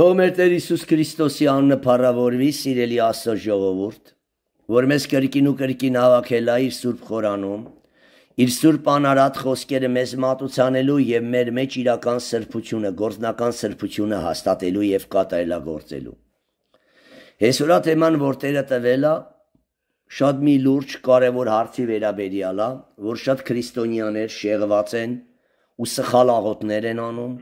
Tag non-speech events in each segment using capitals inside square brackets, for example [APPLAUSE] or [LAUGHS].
Թող մեր Տեր Հիսուս Քրիստոսի անունը փառավորվի, սիրելի Աստծո ժողովուրդ, որ մեզ կրկին ու կրկին հավաքել է իր Սուրբ Խորանում, իր Սուրբ անարատ խոսքերը մեզ մատուցանելու եւ մեր մեջ իրական սրբությունը, գործնական սրբությունը հաստատելու եւ կատարելագործելու։ Հեսուրա թեման, որ Տերը տվել է, շատ մի լուրջ կարևոր հարցի վերաբերյալ է, որ շատ քրիստոնյաներ շեղված են ու սխալ աղոտներ են անում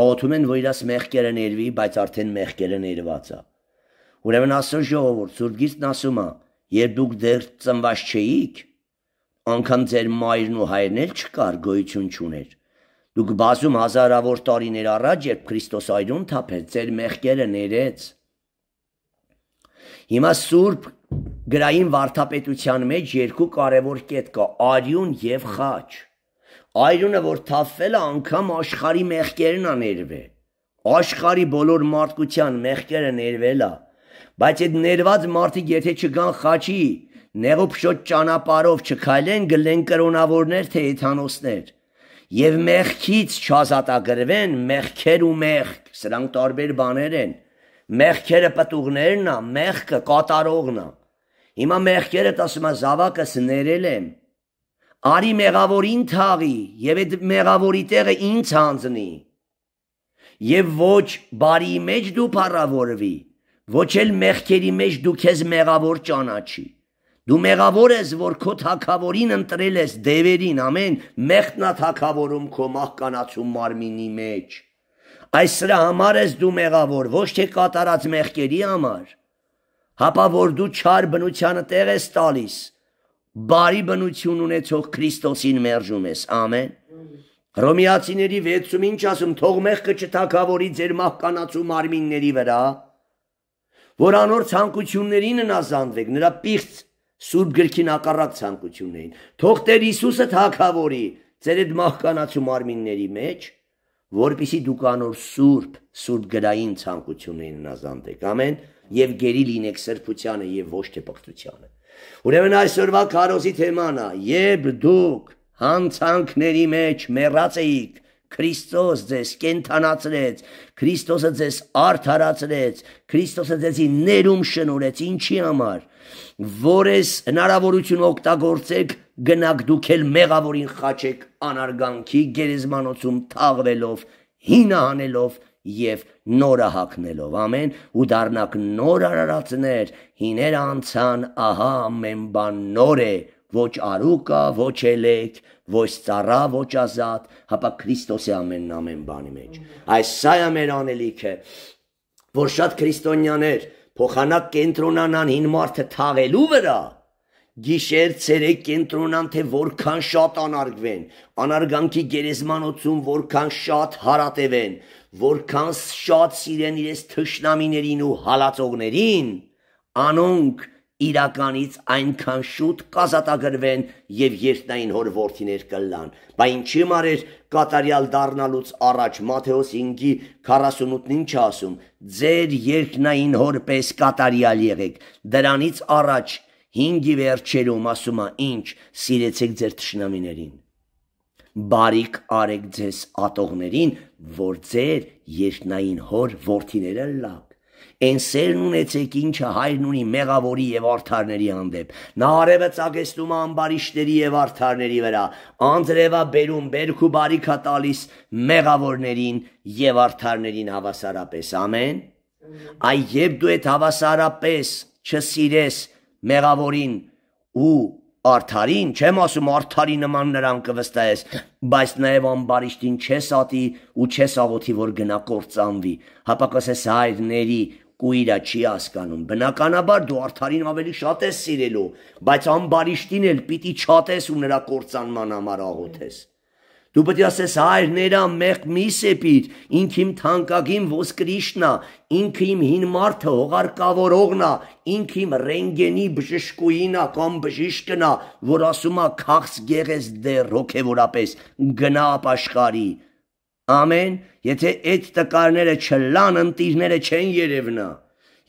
Աղոթում են, որ իրաս մեղքերը ներվի, բայց արդեն մեղքերը ներված է։ Ուրեմն ասո ժողովուրդ, Սուրբ Գիրքն ասում է, երբ դուք դեռ ծնված չէիք, անկան ձեր մայրն ու հայրն էլ չկար, գոյություն չուներ։ Դուք բազում հազարավոր տարիներ առաջ, երբ Քրիստոս այրուն թափեց, ձեր մեղքերը ներեց։ Հիմա Սուրբ գրային վարդապետության մեջ երկու կարևոր կետ կա՝ արյուն եւ խաչ։ Այրունը, որ թափվել է, անգամ աշխարի մեղքերն ա ներվե։ Աշխարի բոլոր մարդկության մեղքերը ներվելա, բայց այդ ներված մարդիկ եթե չգան խաչի, նեղոփշոտ ճանապարով չքայլեն, գլեն կրոնավորներ թե եթանոսներ։ Եվ մեղքից չազատագրվեն մեղքեր ու մեղք, սրանք տարբեր բաներ են։ Մեղքերը պատուղներն ա, մեղքը կատարողն ա։ Հիմա մեղքերը ասում ա զավակս ներել եմ, արի մեղավորին թաղի եւ այդ մեղավորի տեղը ինձ հանձնի եւ ոչ բարի մեջ դու փառավորվի ոչ էլ մեղքերի մեջ դու քեզ մեղավոր ճանաչի դու մեղավոր ես որ քո թակավորին ընտրել ես դևերին ամեն մեղտնա թակավորում քո մահկանացում մարմինի մեջ այս սրա համար ես դու մեղավոր ոչ թե կատարած մեղքերի համար հապա որ դու չար բնությանը տեղ ես տալիս բարի բնություն ունեցող Քրիստոսին մերժում ես։ Ամեն։ Հռոմեացիների 60-ում ինչ ասում, թող մեղքը չթակավորի ձեր մահկանացու մարմինների վրա, որ անոր ցանկություններին նազանդվեք, նրա պիղծ սուրբ գրքին ակառակ ցանկություններին։ Թող Տեր Հիսուսը թակավորի ձեր այդ մահկանացու մարմինների մեջ, որբիսի դուք անոր սուրբ, սուրբ գրային ցանկություններին նազանդեք։ Ամեն, եւ գերի լինեք սրբությանը եւ ոչ թե պղծությանը։ Ուրեմն այսօրվա քարոզի թեման է, երբ դուք հանցանքների մեջ մեռած էիք, Քրիստոս ձեզ կենթանացրեց, Քրիստոսը ձեզ արդարացրեց, Քրիստոսը ձեզի ներում շնորհեց, ինչի համար, որ ես հնարավորություն օգտագործեք գնաք դուք էլ մեղավորին խաչեք անարգանքի գերեզմանոցում թաղվելով, հինահանելով եւ նորը հակնելով ամեն ու դառնակ նոր արարածներ հիներ անցան ահա ամեն բան նոր է ոչ արուկա ոչ էլեք ոչ ծառա ոչ ազատ հապա քրիստոսի ամենն ամեն բանի մեջ այս սա է մեր անելիքը որ շատ քրիստոնյաներ փոխանակ կենտրոնանան հին մարդը թաղելու վրա գիշեր ցերեկ կենտրոնան թե որքան շատ անարգվեն անարգանքի գերեզմանոցում որքան շատ հարատևեն որքան շատ սիրեն իրենց թշնամիներին ու հալածողներին, անոնք իրականից այնքան շուտ կազատագրվեն եւ երկնային հոր ворթիներ կլան։ Բա ինչի մարեր կատարյալ դառնալուց առաջ Մատթեոս 5-ի 48-ն ինչ ասում. Ձեր երկնային հորպես կատարյալ եղեք։ Դրանից առաջ 5-ի վերջերում ասում է ինչ՝ սիրեցեք ձեր ճշնամիներին բարիք արեք ձեզ ատողներին, որ ձեր երկնային հոր որդիները լակ։ Էն սերն ունեցեք, ինչը հայրն ունի մեղավորի եւ արթարների հանդեպ։ Նա արևը ծագեցնում է ամբարիշտերի եւ արթարների վրա, անձրևա բերում բերք ու բարիքա տալիս մեղավորներին եւ արթարներին հավասարապես։ Ամեն։ Այ երբ դու այդ հավասարապես չսիրես մեղավորին ու Արթարին, չեմ ասում արթարի նման նրան կվստահես, բայց նաև ամբարիշտին չես ատի ու չես աղոթի, որ գնա կործանվի, հապակոսես հայրների կույրը չի հասկանում, բնականաբար դու արթարին ավելի շատ ես սիրելու, բայց ամբարիշտին էլ պիտի չատես ու նրա կործանման համար աղոթես։ Դու պետք է ասես հայր ներա մեղք մի սեպիր, ինք իմ թանկագին ոսկրիշնա, ինքը իմ հին մարդը հողարկավորողնա, ինք իմ ռենգենի բժշկուինա կամ բժիշկնա, որ ասում է քաղց գեղես դեր հոգևորապես գնա ապաշխարի։ Ամեն, եթե այդ տկարները չլան, ընտիրները չեն երևնա։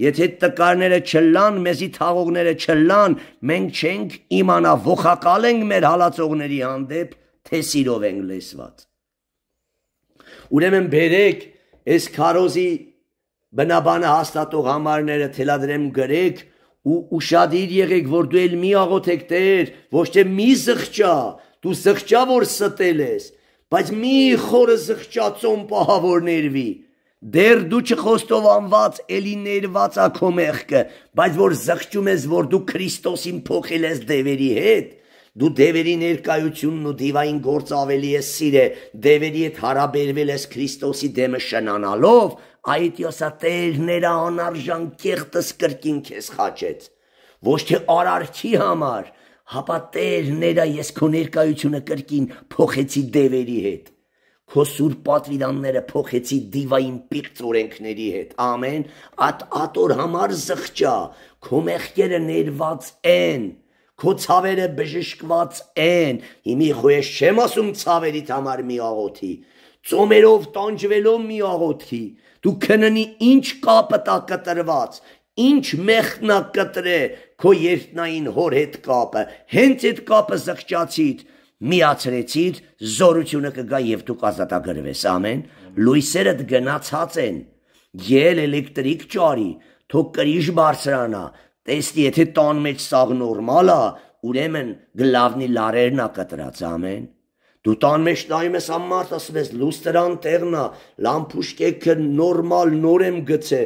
Եթե տկարները չլան, մեզի թաղողները չլան, մենք չենք իմանա, ողակալ ենք մեր հալածողների հանդեպ թե սիրով ենք լեսված։ Ուրեմն բերեք այս քարոզի բնաբանը հաստատող համարները թելադրեմ գրեք ու ուրشادիր եղեք, որ դու ել մի աղոթեք Տեր, ոչ թե մի զղճա, դու զղճա որ ստել ես, բայց մի խորը զղճացոն պահավոր ներվի։ Դեռ դու չխոստովանված, էլի ներված ա քո մեղքը, բայց որ զղճում ես, որ դու Քրիստոսին փոխել ես դևերի հետ, Դու դևերի ներկայությունն ու դիվային գործը ավելի է սիրե, դևերի հետ հարաբերվել ես Քրիստոսի դեմը շնանալով, այդ յոսատերները անարժան կեղտս կրկին քեզ խաչեց։ Ոչ թե արարքի համար, հապա տերները ես քո ներկայությունը կրկին փոխեցի դևերի հետ։ Քո սուր պատվիրանները փոխեցի դիվային պիղծ օրենքների հետ։ Ամեն, ատ ատոր համար զղջա, քո մեղքերը ներված են քո ցավերը բժշկված են։ Հիմի խոյես չեմ ասում ցավերիդ համար մի աղոթի։ Ծոմերով տանջվելով մի աղոթի։ Դու քննի ինչ կապը տա կտրված, ինչ մեղքնա կտրե քո երկնային հոր հետ կապը։ Հենց այդ կապը զղջացիդ, միացրեցիդ, զորությունը կգա եւ դու կազատագրվես։ Ամեն։ Լույսերդ գնացած են։ Ել էլեկտրիկ ճարի, թող կրիժ բարձրանա, Տեսնի, եթե տան մեջ սաղ նորմալ է, ուրեմն գլավնի լարերն է կտրած ամեն։ Դու տան մեջ նայում ես ամարտ ասում ես լուստրան տեղնա, լամփուշկեքը նորմալ նոր եմ գցե,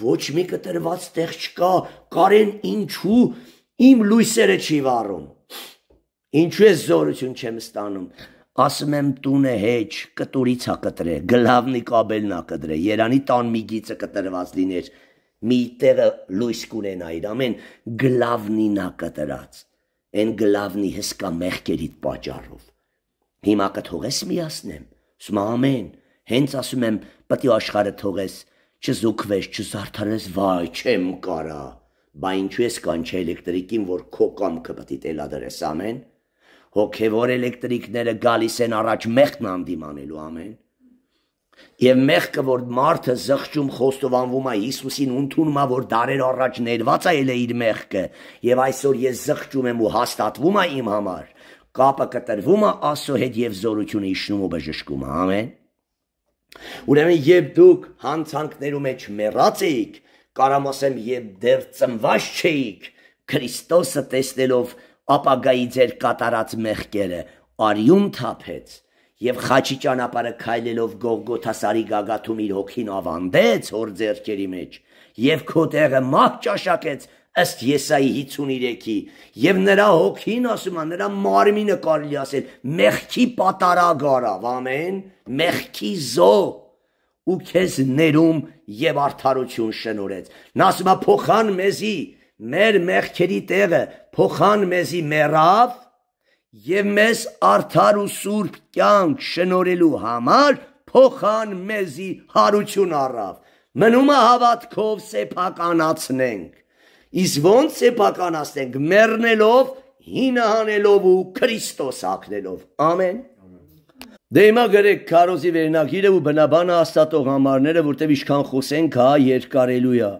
ոչ մի կտրված տեղ չկա, կարեն ինչու իմ լույսերը չի վառում։ Ինչու ես զորություն չեմ ստանում։ Ասում եմ տունը հեչ, կտուրից է կտրե, գլավնի կաբելն է կտրե, Երանի տան մի գիծը կտրված լիներ, մի տեղը լույս կունենայր ամեն գլավնի նա կտրած այն գլավնի հսկա մեղքերիդ պատճառով հիմա կթողես միասնեմ սմա ամեն հենց ասում եմ պետք է աշխարը թողես չզուգվես չզարթանես վայ չեմ կարա բա ինչու ես կանչի էլեկտրիկին որ քո կամքը պետք է տելադրես ամեն հոգևոր էլեկտրիկները գալիս են առաջ մեղքն անդիմանելու ամեն Եվ մեղքը, որ մարդը զղջում խոստովանվում է Հիսուսին ընդունում է, որ դարեր առաջ ներված է ել է իր մեղքը, եւ այսօր ես զղջում եմ ու հաստատվում է իմ համար, կապը կտրվում է Աստծո հետ եւ զորությունը իշնում ու բժշկում, ամեն։ Ուրեմն, երբ դուք հանցանքներու մեջ մեռած էիք, կարամ ասեմ, եւ դեռ ծնված չէիք, Քրիստոսը տեսնելով ապագայի ձեր կատարած մեղքերը, արյուն թափեց եւ խաչի ճանապարհը քայլելով Գողգոթասարի գագաթում իր հոգին ավանդեց հոր ձեռքերի մեջ եւ քո տեղը մահ ճաշակեց ըստ Եսայի 53-ի եւ նրա հոգին ասում է նրա մարմինը կարելի ասել մեղքի պատարագ արավ ամեն մեղքի զո ու քեզ ներում եւ արդարություն շնորեց նա ասում է փոխան մեզի մեր մեղքերի տեղը փոխան մեզի մեռավ եւ մեզ արդար ու սուրբ կյանք շնորելու համար փոխան մեզի հարություն առավ։ Մնում է հավատքով սեփականացնենք։ Իսկ ո՞նց սեփականացնենք՝ մեռնելով, հինահանելով ու Քրիստոս ակնելով։ Ամեն։ Դե հիմա գրեք քարոզի վերնագիրը ու բնաբանը հաստատող համարները, որտեղ ինչքան խոսենք, հա, երկարելու է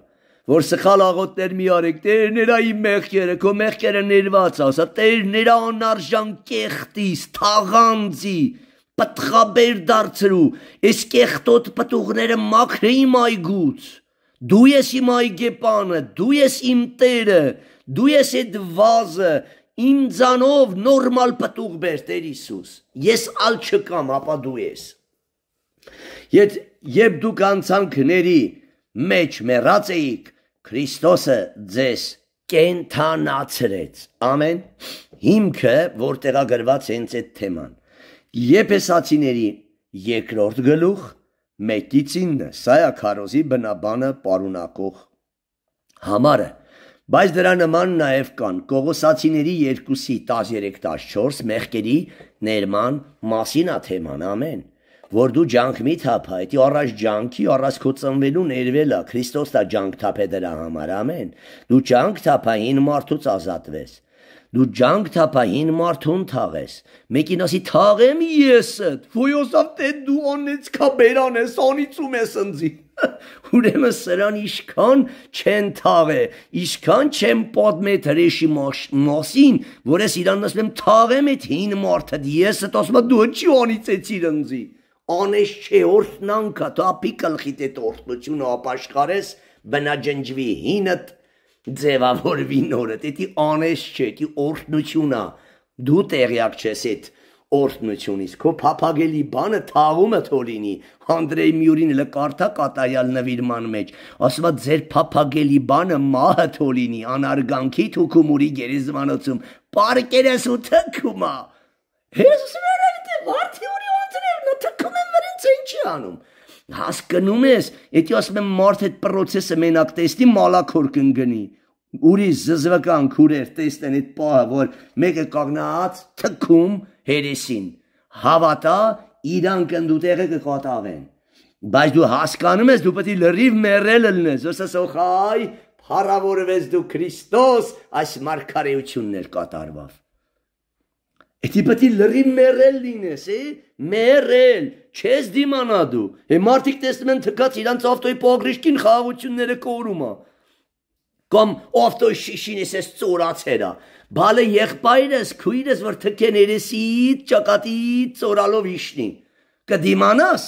որ սխալ աղոտներ մի արեք, Տեր նրա իմ մեղքերը, քո մեղքերը ներված է, ասա Տեր նրա անարժան կեղտիս, թաղանձի, պտղաբեր դարձրու, այս կեղտոտ պտուղները մաքրե իմ այգուց, դու ես իմ այգեպանը, դու ես իմ տերը, դու ես այդ վազը, ինձանով նորմալ պտուղ բեր, Տեր Իսուս, ես ալ չկամ, ապա դու ես։ Եդ, Եբ դուք անցանքների մեջ մեռած էիք, Քրիստոսը ձեզ կենթանացրեց։ Ամեն հիմքը, որ տեղագրված հենց այդ թեման։ Եփեսացիների երկրորդ գլուխ 1-ից 9, սա է քարոզի բնաբանը պարունակող համարը։ Բայց դրա նման նաև կան Կողոսացիների 2-ի 13-14 մեղքերի ներման մասին ա թեման, ամեն որ դու ջանք մի թափա, էտի առաջ ջանքի, առաջ քո ծնվելու ներվելա, Քրիստոս տա ջանք թափե դրա համար, ամեն։ Դու ջանք թափա հին մարդուց ազատվես։ Դու ջանք թափա հին մարդուն թաղես։ Մեկին ասի թաղեմ եսդ։ Ոյոսավ տե դու օնեցքա բերան ես, անիցում ես ընձի։ [LAUGHS] Ուրեմն սրան իշքան չեն թաղե, իշքան չեմ պատմե թրեշի մասին, որ ես իրան ասեմ թաղեմ այդ հին մարդը, եսդ ասում դու ինչի անիցեցիր ընձի անես չէ, օրտնանքա, հա, թափի կլխիդ դե այդ օրտնությունը ապաշխարես, բնաջնջվի հինդ, ձևավորվի նորդ, դա անես չէ, դա օրտնությունա, դու տեղյակ չես այդ օրտնությունից, քո փափագելի բանը թաղումը թոլինի, Անդրեյ Մյուրին լկարտա կատայալ նվիրման մեջ, ասվա ձեր փափագելի բանը մահը թոլինի, անարգանքի թուքումուրի գերեզմանոցում, պարկերես ու թքումա, հեսուս վերել դե վարդի որի թքում են վրենց ինչի անում։ Հասկնում ես, եթե ասում եմ մարդ այդ process-ը մենակ տեսնի, մալակոր կընկնի։ Ուրիշ զզվական քուրեր տեսնեն այդ պահը, որ մեկը կողնած թքում հերեսին։ Հավատա, իրան կնդուտեղը կկատաղեն։ Բայց դու հասկանում ես, դու պետք է լրիվ մեռել լինես, ասես օխայ, փառավորվես դու Քրիստոս, այս մարգարեություններ կատարվավ։ Էդի պետք է լրիվ մեռել լինես, էի մերել, չես դիմանա դու։ Է մարդիկ տեսնում են թքած իրանց ավտոյի պագրիշկին խաղաղությունները կորում է։ Կամ ավտոյի շիշին էս ծորացերա։ Բալը եղբայրս, քույրս որ թքեն երեսիդ, ճակատիդ ծորալով իշնի։ Կդիմանաս։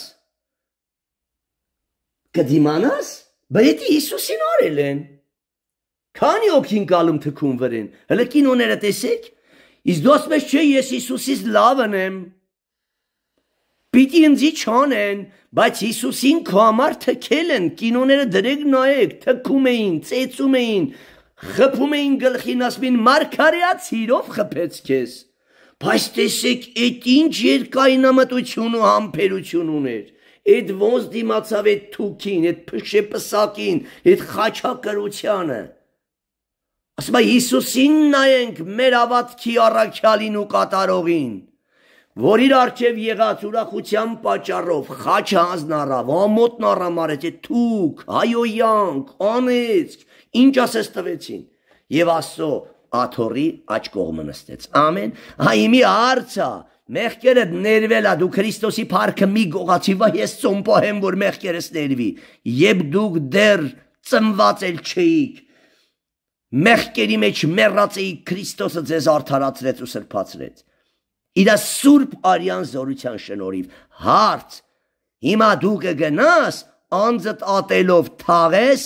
Կդիմանաս։ Բայց Հիսուսին արել են։ Քանի օքին գալում թքում վրեն։ Հələ կինոները տեսեք։ Իսկ դու ասում ես, չէ, ես Հիսուսից լավն եմ։ Պիտի ինձի չանեն, բայց Հիսուսին քո համար թքել են, կինոները դրեք նայեք, թքում էին, ծեծում էին, խփում էին գլխին ասմին մարգարեաց հիրով խփեց քեզ։ Բայց տեսեք, այդ ինչ երկայնամտություն ու համբերություն ուներ այդ ոնց դիմացավ այդ թուքին, այդ փշեպսակին, այդ խաչակրությանը։ Ասում է Հիսուսին նայենք մեր ավատքի առաքյալին ու կատարողին որ իր արջև եղած ուրախության պատճառով խաչ հանձն առավ, ամոթն առամարեց, այդ թուք, հայոյանք, անեցք, ինչ ասես տվեցին։ Եվ աստծո աթորի աջ կողմը նստեց։ Ամեն, հա իմի արցա, մեղքերդ ներվելա, դու Քրիստոսի փառքը մի գողացի, վա ես ծոմպա եմ, որ մեղքերս ներվի։ Եբ դուք դեռ ծնված էլ չէիք, մեղքերի մեջ մեռած էիք, Քրիստոսը ձեզ արդարացրեց ու սրբացրեց իր սուրբ արյան զորության շնորհիվ հարց հիմա դու կգնաս անձդ ատելով թաղես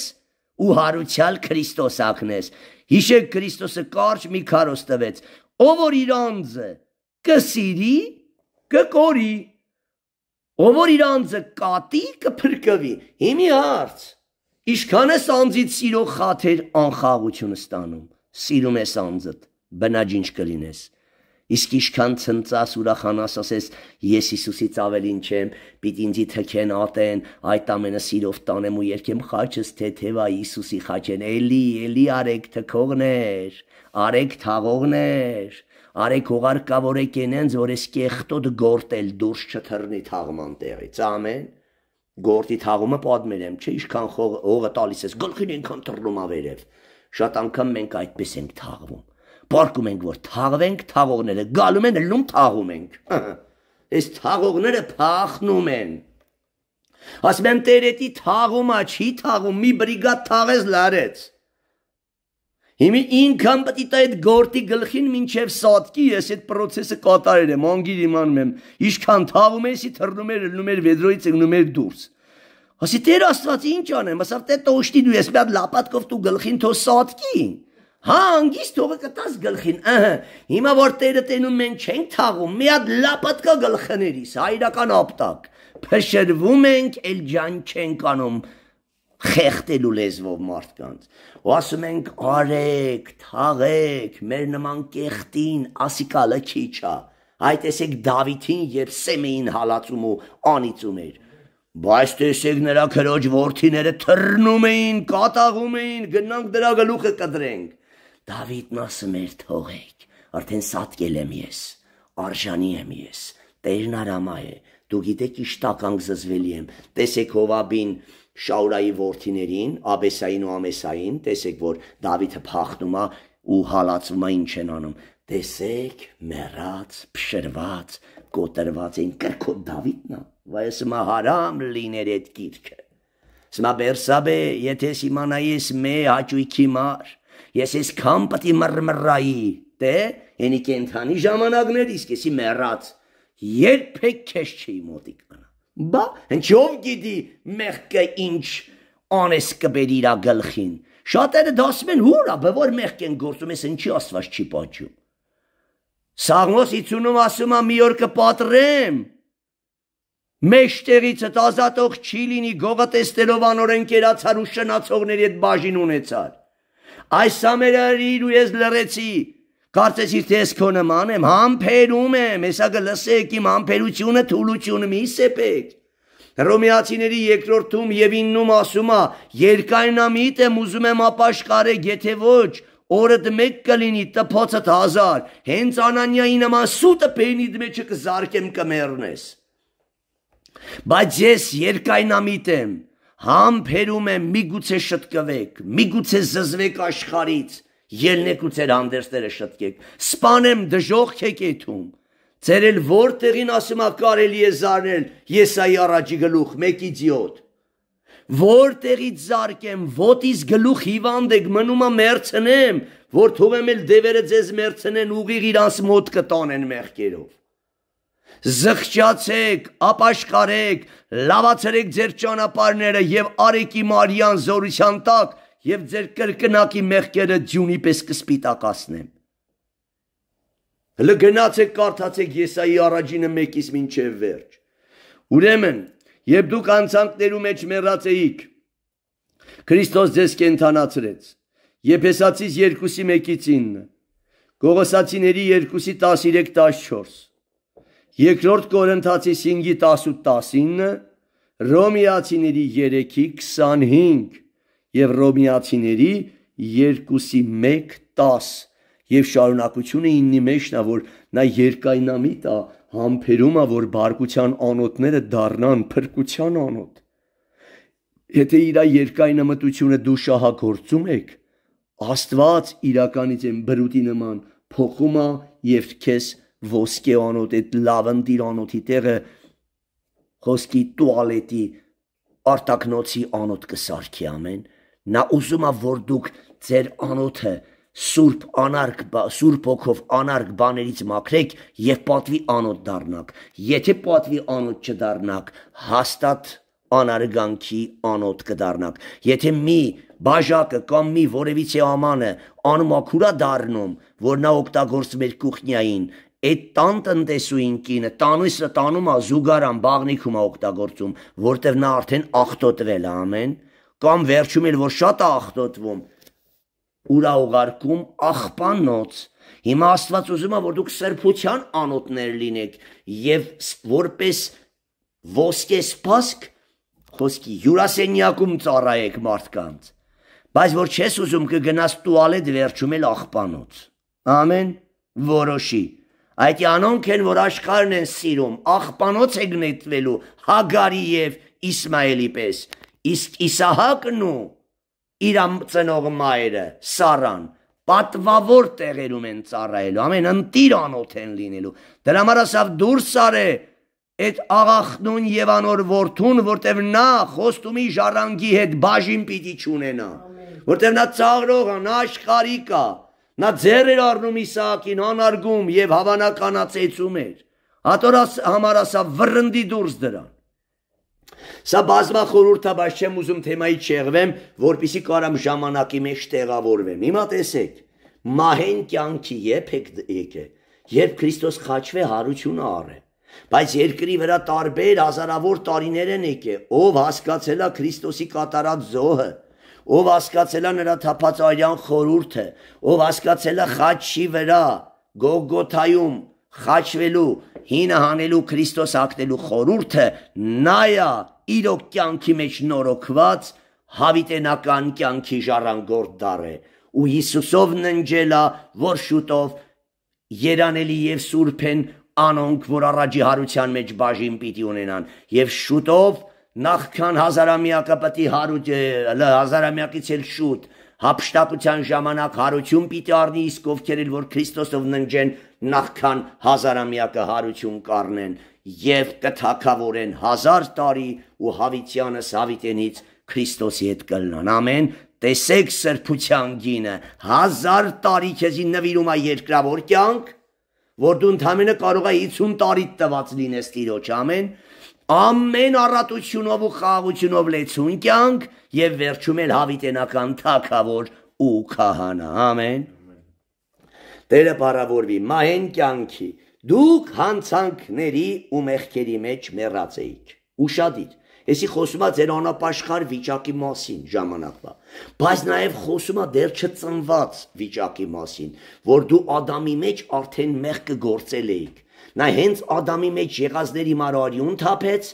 ու հարուցյալ Քրիստոս ակնես հիշեք Քրիստոսը կարճ մի քարոս տվեց ով որ իր անձը կսիրի կկորի ով որ իր անձը կատի կփրկվի հիմի հարց Ինչքան ես անձից սիրո խաթեր անխաղությունը ստանում։ Սիրում ես անձդ, բնաջինչ կլինես։ Իսկ ինչքան ցնծաս ուրախանաս ասես, ես Հիսուսից ավելին չեմ, պիտի ինձի թքեն ատեն, այդ ամենը սիրով տանեմ ու երկեմ խաչս թեթևա Հիսուսի խաչեն, էլի, էլի արեք թքողներ, արեք թաղողներ, արեք հողարկավորեք ենենց, որ ես կեղտոտ գործել դուրս չթռնի թաղման տեղից, ամեն։ Գործի թաղումը պատմերեմ, չէ, ինչքան հողը տալիս ես, գլխին ինքան թռնում ավերև։ Շատ անգամ մենք այդպես ենք թաղվում Պարկում ենք, որ թաղվենք, թաղողները գալում են, լում թաղում ենք։ [LAUGHS] Այս թաղողները փախնում են։ Ասում են տերետի թաղումա, չի թաղում, մի բրիգադ թաղես լարեց։ Հիմի ինքան պետք է տա այդ գործի գլխին մինչև սատկի ես այդ process-ը կատարել եմ, անգիր իմանում եմ։ Ինչքան թաղում էսի թռնում էր, լնում էր վեդրոից ընկնում էր դուրս։ Ասի Տեր Աստված ինչ անեմ, ասավ տե տոշտի դու ես մի հատ լապատկով դու գլխին թո սատկի։ Հա, Հանգիս թողը կտաս գլխին։ Ահա, հիմա որ տերը տենում են չենք թաղում, մի հատ լապատ կա գլխներիս, հայրական ապտակ։ Փշրվում ենք, էլ ջան չենք անում խեղտելու լեզվով մարդկանց։ Ու ասում ենք արեք, թաղեք, մեր նման կեղտին ասիկալը չի չա։ Այդ տեսեք Դավիթին եւ Սեմեին հալածում ու անիծում էր։ Բայց տեսեք նրա քրոջ worth-իները թռնում էին, կատաղում էին, գնանք դրա գլուխը կտրենք։ Դավիթն ասում էր թողեք, արդեն սատկել եմ ես, արժանի եմ ես, Տերն արամա է, դու գիտեք իշտականք զզվելի եմ, տեսեք Հովաբին Շաուրայի որդիներին, Աբեսային ու Ամեսային, տեսեք որ Դավիթը փախնում է ու հալածվում է ինչ են անում, տեսեք մեռած, փշրված, կոտրված են կրկոտ Դավիթն է, վայ ասում է հարամ լիներ այդ գիրքը։ Սմա Բերսաբե, եթե ես իմանայի ես մե հաճույքի մար, Ես այսքան պետք է մռմռայի, դե, ենի կենթանի ժամանակներ իսկ եսի մեռած։ Երբեք քեզ չի մոտիկ մնա։ Բա, ինչով գիտի մեղքը ինչ անես կբերի իր գլխին։ Շատերը դասում են հուրա, բա որ մեղք են գործում, ես ինչի աստված չի պատճում։ Սաղմոս 50-ում ասում է մի օր կպատրեմ։ Մեջտեղից հտ ազատող չի լինի գողը տեստերով անորեն կերացար ու շնացողների այդ բաժին ունեցար այս ամերը իր ու ես լրեցի։ Կարծեցի թե ես քո նման եմ, համբերում եմ, հեսա գլսեք իմ համբերությունը, թուլությունը մի սեպեք։ Հռոմեացիների երկրորդում եւ իննում ասում է. երկայնամիտ եմ ուզում եմ ապաշխարեք, եթե ոչ, օրդ մեկ կլինի տփոցդ 1000, հենց Անանյայի նման սուտը բենիդ մեջը կզարկեմ կմեռնես։ Բայց ես երկայնամիտ եմ, համբերում եմ միգուցե շտկվեք, միգուցե զզվեք աշխարից, ելնեք ու ձեր հանդերձները շտկեք։ Սպանեմ դժող քեկեթում։ Ձեր էլ որտեղին ասում ա կարելի է զարնել Եսայի առաջի գլուխ 1-ից 7։ Որտեղից զարկեմ, ոտից գլուխ հիվանդ եք, մնում ա մերցնեմ, որ թողեմ էլ դևերը ձեզ մերցնեն ուղիղ իրանց մոտ կտանեն մեղքերով զղջացեք, ապաշխարեք, լավացրեք ձեր ճանապարհները եւ արեկի Մարիան զորության տակ եւ ձեր կրկնակի մեղքերը ջունի պես կսպիտակացնեմ։ Հələ գնացեք կարդացեք Եսայի առաջինը 1-ից մինչև վերջ։ Ուրեմն, երբ դուք անցանքներու մեջ մեռած էիք, Քրիստոս ձեզ կենթանացրեց։ Եփեսացից 2-ի 1-ից 9, Գողոսացիների 2-ի 13-14 Երկրորդ Կորինթացի 5-ի 18-19 Ռոմիացիների 3-ի 25 եւ Ռոմիացիների 2-ի 1-10 եւ շարունակությունը 9-ի մեջն է որ նա երկայնամիտ է համբերում է որ բարկության անոթները դառնան փրկության անոթ եթե իր երկայնամտությունը դու շահագործում եք Աստված իրականից են բրուտի նման փոխում է եւ քեզ ոսկե անոտ, այդ լավնդիր անոտի տեղը խոսքի տուալետի արտակնոցի անոտ կսարքի ամեն, նա ուզում է, որ դուք ձեր անոթը սուրբ անարգ սուրբ ոգով անարգ բաներից մաքրեք եւ պատվի անոտ դառնաք եթե պատվի անոտ չդառնաք հաստատ անարգանքի անոտ կդառնաք եթե մի բաժակը կամ մի որևիցե ամանը անմաքուրա դառնում որ նա օգտագործում էր կուխնյային այդ տան տնտեսուին կինը տանույսը տանում է զուգարան բաղնիքում է օգտագործում, որտեվ նա արդեն ախտոտվել է ամեն, կամ վերջում էլ որ շատ է ախտոտվում, ուրա ուղարկում աղբանոց։ Հիմա Աստված ուզում է որ դուք սրբության անոթներ լինեք եւ որպես ոսկե սպասք խոսքի յուրասենյակում ծառայեք մարդկանց։ Բայց որ չես ուզում կգնաս տուալետ վերջում էլ աղբանոց։ Ամեն որոշի Այդ յանոնք են, որ աշխարհն են սիրում, աղբանոց է գնետվելու Հագարի եւ Իսմայելի պես։ Իսկ Իսահակն ու իր ծնող մայրը Սարան պատվավոր տեղերում են ծառայելու, ամեն ընտիր անոթ են լինելու։ Դրա համար ասավ դուրս արե այդ աղախնուն եւ անոր որդուն, որտեւ նա խոստումի ժառանգի հետ բաժին պիտի չունենա։ Որտեւ նա ծաղրող, նա աշխարհիկ է։ Ա, Նա ձեր էր առնում Իսահակին, անարգում եւ հավանականացեցում էր։ Հատորաս համար ասա վռնդի դուրս դրան։ Սա բազմախորհուրդ է, բայց չեմ ուզում թեմայի չեղվեմ, որpիսի կարամ ժամանակի մեջ տեղավորվեմ։ Հիմա տեսեք, մահեն կյանքի եփեք եկե, երբ Քրիստոս խաչվե հարությունը առը։ Բայց երկրի վրա տարբեր հազարավոր տարիներ են եկե, ով հասկացել է Քրիստոսի կատարած զոհը, ով հասկացելա նրա թափածարյան խորուրդը, ով հասկացելա խաչի վրա Գողգոթայում խաչվելու, հինը հանելու Քրիստոս ակնելու խորուրդը, նայա իրոք կյանքի մեջ նորոգված հավիտենական կյանքի ժառանգորդ դար է ու Հիսուսով ննջելա, որ շուտով երանելի եւ սուրբ են անոնք, որ առաջի հարության մեջ բաժին պիտի ունենան եւ շուտով նախքան հազարամյակը պետք է հարուջ հազարամյակից էլ շուտ հապշտակության ժամանակ հարություն պիտի առնի իսկ ովքեր էլ որ Քրիստոսով ննջեն նախքան հազարամյակը հարություն կառնեն եւ կթակավորեն հազար տարի ու հավիտյանս հավիտենից Քրիստոսի հետ կլնան ամեն տեսեք սրբության գինը հազար տարի քեզի նվիրում է երկրավոր կյանք որ դու ընդամենը կարող է 50 տարի տված լինես Տիրոջ ամեն ամեն առատությունով ու խաղաղությունով լեցուն կյանք եւ վերջում էլ հավիտենական թակավոր ու քահանա ամեն Տերը բարավորվի մահեն կյանքի դուք հանցանքների ու մեղքերի մեջ մեռացեիք ուշադիր Եսի խոսումա ձեր անապաշխար վիճակի մասին ժամանակվա, բայց նաև խոսումա դեռ չծնված վիճակի մասին, որ դու Ադամի մեջ արդեն մեղքը գործել էիք Նա հենց Ադամի մեջ եղածների մարարյուն թափեց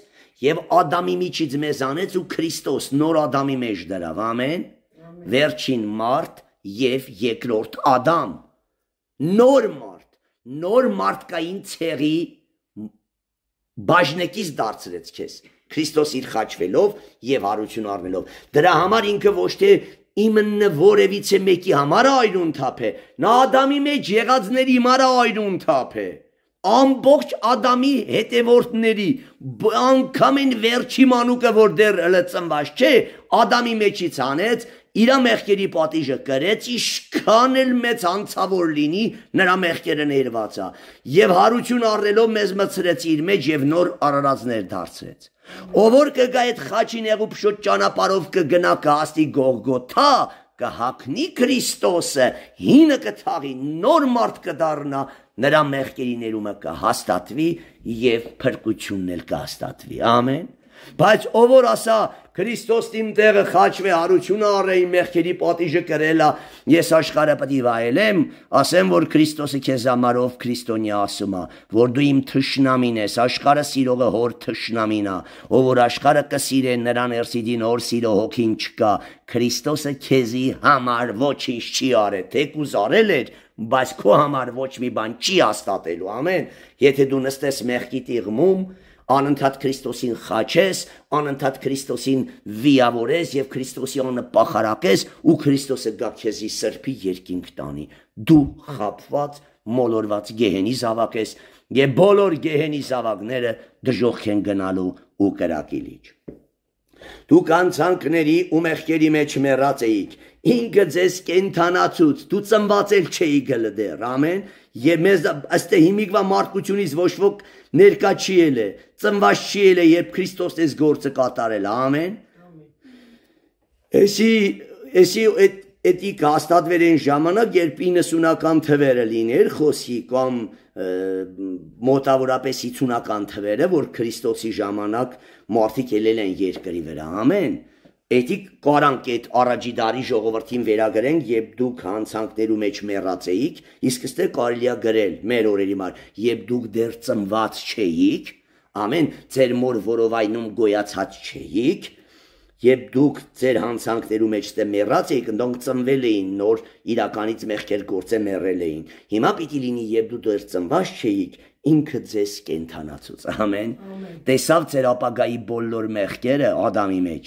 եւ Ադամի միջից մեզանեց ու Քրիստոս նոր Ադամի մեջ դրավ, ամեն։ Վերջին մարդ եւ երկրորդ Ադամ։ Նոր մարդ, նոր մարդկային ցեղի բաժնեկից դարձրեց քեզ։ Քրիստոս իր խաչվելով եւ հարություն առնելով։ Դրա համար ինքը ոչ թե իմնը որևիցե մեկի համար այրուն թափ է, նա Ադամի մեջ եղածների մարա այրուն թափ է ամբողջ Ադամի հետևորդների անգամ այն վերջի մանուկը որ դեռ հլը ծնված չէ Ադամի մեջից հանեց իր մեղքերի պատիժը կրեց իշքան էլ մեծ անցավոր լինի նրա մեղքերը ներվածա եւ հարություն առնելով մեզ մցրեց իր մեջ եւ նոր արարածներ դարձրեց ով որ կգա այդ խաչին եղու փշոտ ճանապարով կգնա կհաստի գողգոթա կհակնի Քրիստոսը, հինը կթաղի, նոր մարդ կդառնա, նրա մեղքերի ներումը կհաստատվի եւ փրկությունն էլ կհաստատվի։ Ամեն։ Բայց ով որ ասա Քրիստոս իմ տեղը խաչվե արությունը առեի մեղքերի պատիժը կրելա ես աշխարհը պետք է վայելեմ ասեմ որ Քրիստոսը քեզ համարով քրիստոնյա ասում է որ դու իմ թշնամին ես աշխարհը սիրողը հոր թշնամին է ով որ աշխարհը կսիրե նրան երսիդին օր սիրո հոգին չկա Քրիստոսը քեզի համար ոչինչ չի արել թեկուզ արել էր բայց քո համար ոչ մի բան չի հաստատելու ամեն եթե դու նստես մեղքի տիղմում անընդհատ Քրիստոսին խաչես, անընդհատ Քրիստոսին վիավորես եւ Քրիստոսի անունը պախարակես ու Քրիստոսը գա քեզի սրբի երկինք տանի։ Դու խապված, մոլորված գեհենի զավակ ես, եւ բոլոր գեհենի զավակները դժոխք են գնալու ու կրակի լիճ։ Դուք անցանքների ու մեղքերի մեջ մեռած էիք։ Ինքը ձեզ կենթանացուց, դու ծնված էլ չէի գլդեր, ամեն, եւ մեզ ըստ հիմիկվա մարդկությունից ոչ ոք ներկա չի ելը, ծնված չի ելը, երբ Քրիստոսն էս գործը կատարել, ամեն։ Էսի, էսի այդ Էդիկ հաստատվեր այն ժամանակ, երբ 90-ական թվերը լիներ խոսքի կամ մոտավորապես 50-ական թվերը, որ Քրիստոսի ժամանակ մարդիկ ելել են երկրի վրա, ամեն։ Էդիկ կարանք այդ առաջի դարի ժողովրդին վերագրենք, երբ դուք հանցանքներու մեջ մեռացեիք, իսկ ստե կարելի է գրել մեր օրերի մար, երբ դուք դեռ ծնված չէիք, ամեն ձեր մոր որովայնում գոյացած չէիք, Երբ դուք ձեր հանցանքներու մեջտե մեռած եք, ընդ ծնվել էին նոր իրականից մեղքեր գործե մեռել էին։ Հիմա պիտի լինի, երբ դու դեռ ծնված չէիք, ինքը ձեզ կենթանացուց։ Ամեն։ Տեսավ ձեր ապագայի բոլոր մեղքերը Ադամի մեջ,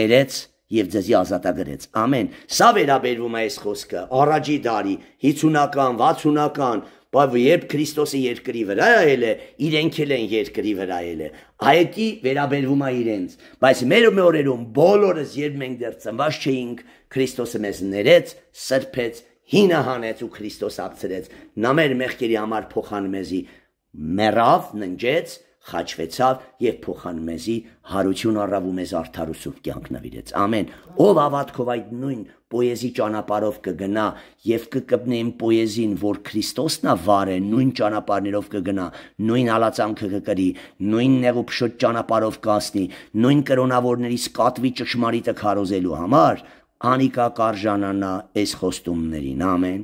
ներեց եւ ձեզի ազատագրեց։ Ամեն։ Սա վերաբերվում է այս խոսքը։ Առաջի դարի 50-ական, 60-ական, բայց երբ Քրիստոսը երկրի վրա ել է, իրենք էլ են երկրի վրա ել է։ Այդի վերաբերվում է իրենց, բայց մեր օրերում բոլորս երբ մենք դեռ ծնված չէինք, Քրիստոսը մեզ ներեց, սրբեց, հինահանեց ու Քրիստոս ապցրեց։ Նա մեր մեղքերի համար փոխան մեզի մեռավ, ննջեց խաչվեցավ եւ փոխանմեզի հարություն առավ ու մեզ արդարուսով կյանք նվիրեց։ Ամեն։ Ով ավատքով այդ նույն պոեզի ճանապարով կգնա եւ կկպնի այն պոեզին, որ Քրիստոսն է վարը, նույն ճանապարներով կգնա, նույն հալածանքը կկրի, նույն նեղուփշոտ ճանապարով կասնի, նույն կրոնավորներից կատվի ճշմարիտը քարոզելու համար, անիկա կարժանանա այս խոստումներին։ Ամեն։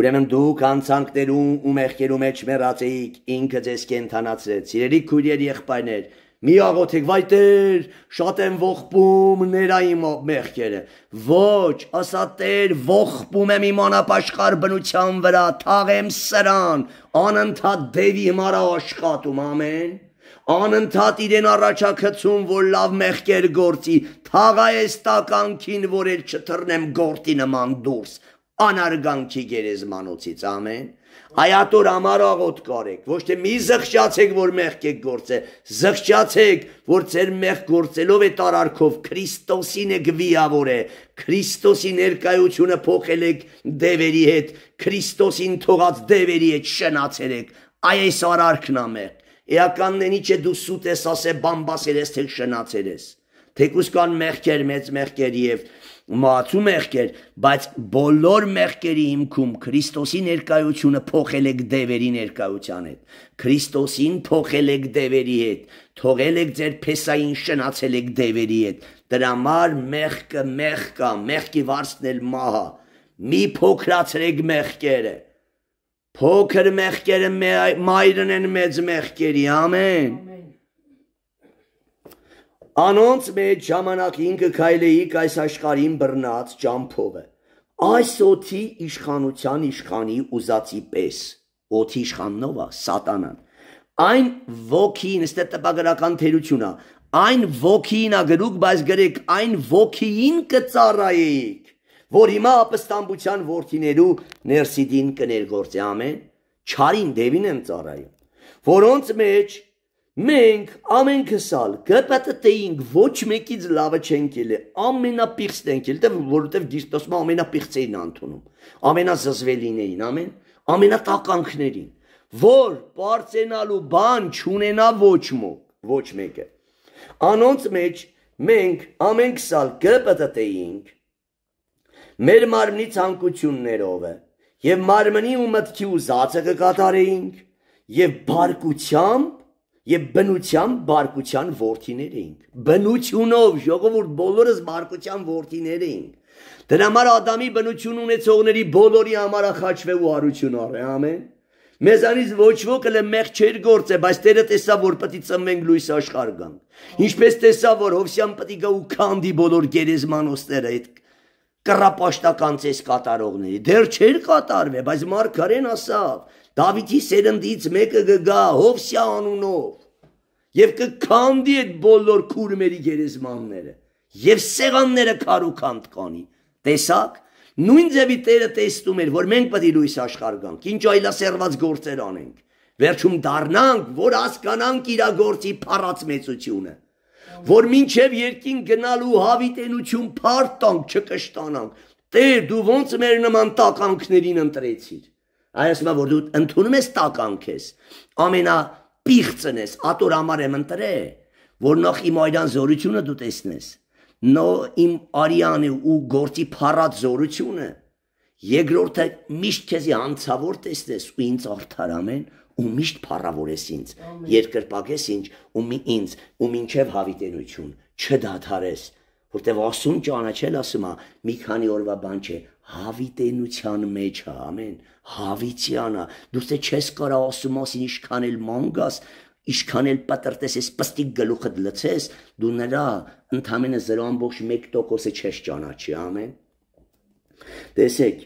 Ուրեմն դուք անցանքներում ու մեղքերու մեջ մեռացեիք, ինքը ձեզ կենթանացրեց։ Սիրելի քույրեր եղբայրներ, մի աղոթեք, վայ Տեր, շատ եմ ողբում ներա իմ մեղքերը։ Ոչ, ասա Տեր, ողբում եմ իմ անապաշխար բնության վրա, թաղեմ սրան, անընդհատ դեվի հիմարա աշխատում, ամեն։ Անընդհատ իրեն առաջակցում, որ լավ մեղքեր գործի, թաղա ես տականքին, որ էլ չթռնեմ գործի նման դուրս անարգանքի գերեզմանոցից ամեն այատոր ամարաղոտ կարեք ոչ թե մի զղջացեք որ մեղք եք գործել զղջացեք որ ձեր մեղք գործելով է տարարքով քրիստոսին եք վիավոր է քրիստոսի ներկայությունը փոխել եք դևերի հետ քրիստոսին թողած դևերի հետ շնացել եք այ այս արարքն է էականների չէ դու սուտ ես ասե բամբասել ես թե շնացել ես թեկուս կան մեղքեր մեծ մեղքեր եւ մեղ մահացու մեղքեր, բայց բոլոր մեղքերի հիմքում Քրիստոսի ներկայությունը փոխել եք դևերի ներկայության հետ։ Քրիստոսին փոխել եք դևերի հետ, թողել եք ձեր փեսային շնացել եք դևերի հետ։ Դրա համար մեղքը մեղքա, մեղքի վարձն էլ մահա։ Մի փոքրացրեք մեղքերը։ Փոքր մեղքերը մայրն են մեծ մեղքերի, ամեն։ Ամեն Անոնց մեջ ժամանակին կքայլեիք այս աշխարհին բռնած ճամփովը։ Այս օթի իշխանության իշխանի ուզացի պես, օթի իշխաննովա սատանան։ Այն ոգին, ըստ տպագրական թերությունա, այն ոգին ագրուկ, բայց գրեք, այն ոգին կծառայեիք, որ հիմա ապստամբության ворթիներու ներսիդին կներգործի, ամեն։ Չարին դևին եմ ծառայում, որոնց մեջ Մենք ամենքսալ գպտտեինք ոչ մեկից լավը չենք ելը, ամենապիղծն ենք ելը, որովհետև դիստոսմա ամենապիղծերին անտունում, ամենազզվելիներին, ամեն ամենատականքներին, որ պարծենալու բան չունենա ոչ մոք, ոչ մեկը։ Անոնց մեջ մենք ամենքսալ գպտտեինք մեր մարմնի ցանկություններով եւ մարմնի ու մտքի ու զացը կկատարեինք եւ բարկությամբ եւ բնության բարկության worth-իներ էինք։ Բնությունով ժողովուրդ բոլորս բարկության worth-իներ էինք։ Դրա համար Ադամի բնություն ունեցողների բոլորի համար ախաչվե ու արություն առե, ամեն։ Մեզանից ոչ ոքը լը մեղ չէր գործե, բայց Տերը տեսա, որ պիտի ծնվենք լույս աշխարհ գանք։ Ինչպես տեսա, որ Հովսյան պիտի գա ու քանդի բոլոր գերեզմանոցները այդ կռապաշտական ցես կատարողների։ Դեռ չէր կատարվե, բայց Մարգարեն ասավ. Դավիթի սերնդից մեկը գա Հովսյա անունով եւ կքանդի այդ բոլոր քուրմերի գերեզմանները եւ սեղանները քարուքանդ կանի տեսակ նույն ձևի Տերը տեսնում էր որ մենք պետք է լույս աշխարհ գանք ինչ այլասերված գործեր անենք վերջում դառնանք որ հասկանանք իր գործի փառած մեծությունը որ մինչև երկին գնալու հավիտենություն փարտ տանք չկշտանանք Տեր դու ոնց մեր նման տականքներին ընտրեցիր այ ասում որ դու ընդունում ես տականքես ամենա պիղծն ես, ատոր համար եմ ընտրե, որ նախ իմ այրան զորությունը դու տեսնես, նո իմ արյանի ու գործի փառած զորությունը, երկրորդը միշտ քեզի անցավոր տեսնես ու ինձ արդարամեն ու միշտ փառավորես ինձ, երկրպագես ինձ ու մի ինձ ու մինչև հավիտենություն չդադարես, որտեվ ասում ճանաչել ասում է մի քանի օրվա բան չէ, հավիտենության մեջ է, ամեն, հավիցիանա, դու ստե չես կարա ասում ասին իշքան էլ մանգաս, իշքան էլ պատրտես ես պստիկ գլուխդ լցես, դու նրա ընդամենը 0.1%-ը չես ճանաչի, ամեն։ Տեսեք,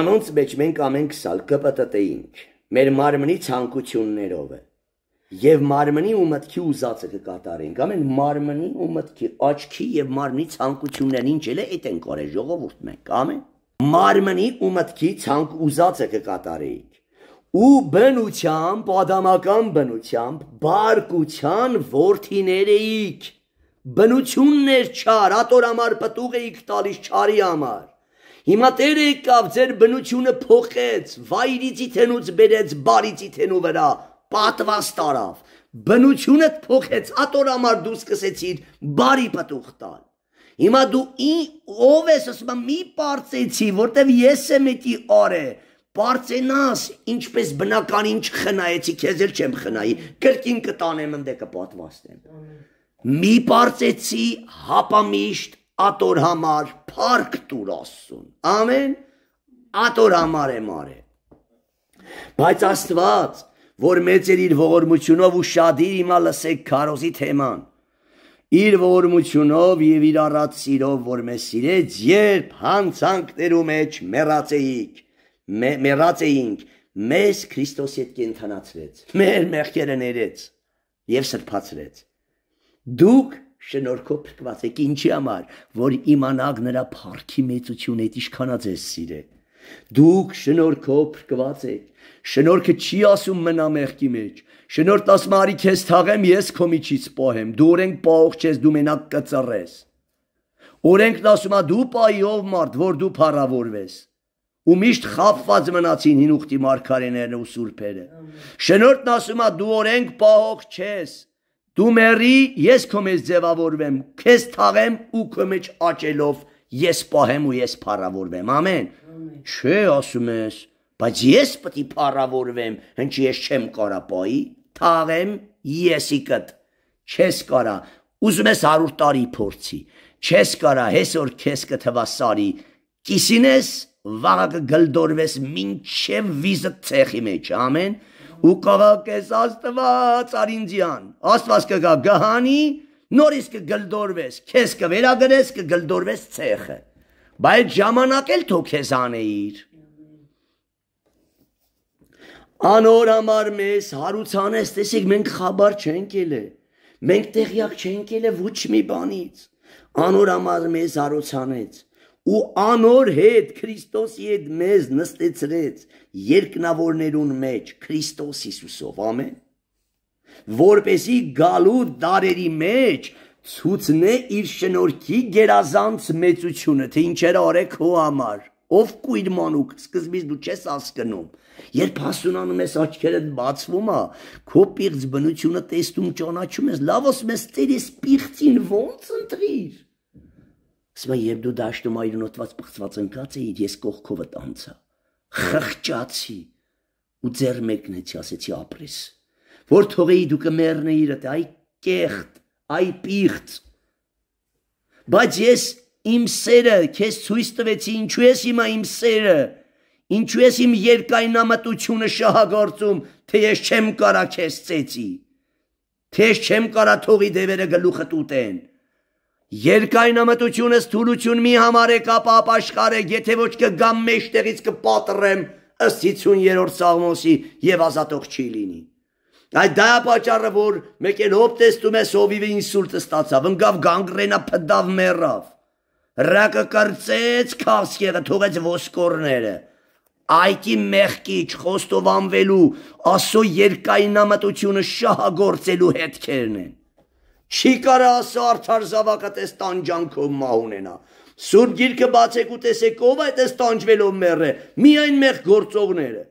անոնց մեջ մենք ամենք սալ կպտտեինք, մեր մարմնի ցանկություններով է, եւ մարմնի ու մտքի ուզածը կկատարենք, ամեն մարմնի ու մտքի, աչքի եւ մարմնի ցանկություններն ինչ էլ է, այդ են կարել ժողովուրդն ենք, ամեն մարմնի ու մտքի ցանկ ուզածը կկատարենք ու բնությամբ, ադամական բնությամբ, բարկության worth-իներ էիք։ Բնություններ չար, ատորամար պտուղ էիք տալիս չարի համար։ Հիմա Տերը եկավ, ձեր բնությունը փոխեց, վայրիցի թենուց բերեց բարիցի թենու վրա, պատվանս տարավ, բնությունդ փոխեց, ատորամար դու սկսեցիր բարի պտուղ տալ։ Հիմա դու ի ով ես ասում եմ մի պարծեցի, որտեվ ես եմ էտի արե, պարծենաս ինչպես բնականին չխնայեցի, քեզ էլ չեմ խնայի, կրկին կտանեմ ընդե կպատվաստեմ։ Մի պարծեցի հապամիշտ ատոր համար փառք տուր Աստծուն։ Ամեն ատոր համար եմ արել։ Բայց Աստված որ մեծ էր իր ողորմությունով ու շադիր հիմա լսեք քարոզի թեման։ Իր ողորմությունով եւ իր առած սիրով, որ մեզ սիրեց, երբ հանցանք Տերու մեջ մեռացեիք, մեռացեինք, մեզ Քրիստոսի հետ կենթանացրեց, մեր մեղքերը ներեց եւ սրբացրեց։ Դուք շնորհքով փրկված եք ինչի համար, որ իմանաք նրա փառքի մեծությունը, այդ ինչքանա ձեզ սիրե։ Դուք շնորհքով փրկված եք Շնորհքը չի ասում մնա մեղքի մեջ։ Շնորհ տասմարի քեզ թաղեմ, ես քո միջից պահեմ։ Դու օրենք պահող չես, դու մենակ կծռես։ Օրենքն ասում է դու պայի ով մարդ, որ դու փառավորվես։ Ու միշտ խափված մնացին հին ուխտի մարգարեներն ու սուրբերը։ Շնորհն ասում է դու օրենք պահող չես։ Դու մերի, ես քո մեջ ձևավորվեմ, քեզ թաղեմ ու քո մեջ աճելով ես պահեմ ու ես փառավորվեմ։ Ամեն։ Չէ, ասում ես, բայց ես պետք է փառավորվեմ, հնչի ես չեմ կարա պայի, թաղեմ եսիկդ։ Չես կարա, ուզում ես 100 տարի փորձի։ Չես կարա, հեսօր քեզ կթվասարի։ Կիսինես վաղը կգլդորվես մինչև վիզը ցեխի մեջ, ամեն։ Ու կավակես Աստված արինձյան։ Աստված կգա գահանի, նորից կգլդորվես, քեզ կվերագրես, կգլդորվես ցեխը։ Բայց ժամանակ էլ թո քեզ անեիր։ Անոր համար մեզ հարուցանես, տեսեք, մենք խաբար չենք ելե։ Մենք տեղյակ չենք ելե ոչ մի բանից։ Անոր համար մեզ հարուցանեց ու անոր հետ Քրիստոսի հետ մեզ նստեցրեց երկնավորներուն մեջ Քրիստոս Հիսուսով, ամեն։ Որպեսի գալու դարերի մեջ ցուցնե իր շնորհքի գերազանց մեծությունը, թե ինչեր արեք հո համար։ Ով կույր մանուկ, սկզբից դու չես հասկանում Երբ հասունանում ես աչքերդ բացվում է, քո պիղծ բնությունը տեսնում ճանաչում ես, լավոս մեզ ծերես պիղծին ո՞նց ընտրիր։ Սմա երբ դու դաշտում այրնոտված բղծված ընկած էիր, ես կողքովդ անցա։ Խղճացի ու ձեր մեկնեցի, ասեցի ապրես։ Որ թողեի դու կմեռնեիր այդ այ կեղտ, այ պիղծ։ Բայց ես իմ սերը քեզ ցույց տվեցի, ինչու ես հիմա իմ սերը Ինչու ես իմ երկայնամտությունը շահագործում, թե ես չեմ կարա քեզ ծեծի։ Թե ես չեմ կարա թողի դևերը գլուխը տուտեն։ Երկայնամտությունս թուլություն մի համարեք, ապա ապաշխարեք, եթե ոչ կգամ մեջտեղից կպատրեմ ըստ 50-րդ Սաղմոսի եւ ազատող չի լինի։ Այդ դա պատճառը որ մեկ էլ հոբ տեստում ես հովիվը ինսուլտ ստացավ, ընկավ գանգրենա փդավ մեռավ։ Հրակը կրծեց քաղցկեղը, թողեց ոսկորները այկի մեղքի չխոստովանվելու աստծո երկայնամտությունը շահագործելու հետքերն են չի կարա աստծո արդար զավակը տես տանջանքով մահ ունենա սուրբ գիրքը բացեք ու տեսեք ով է տես տանջվելով մեռը միայն մեղ գործողները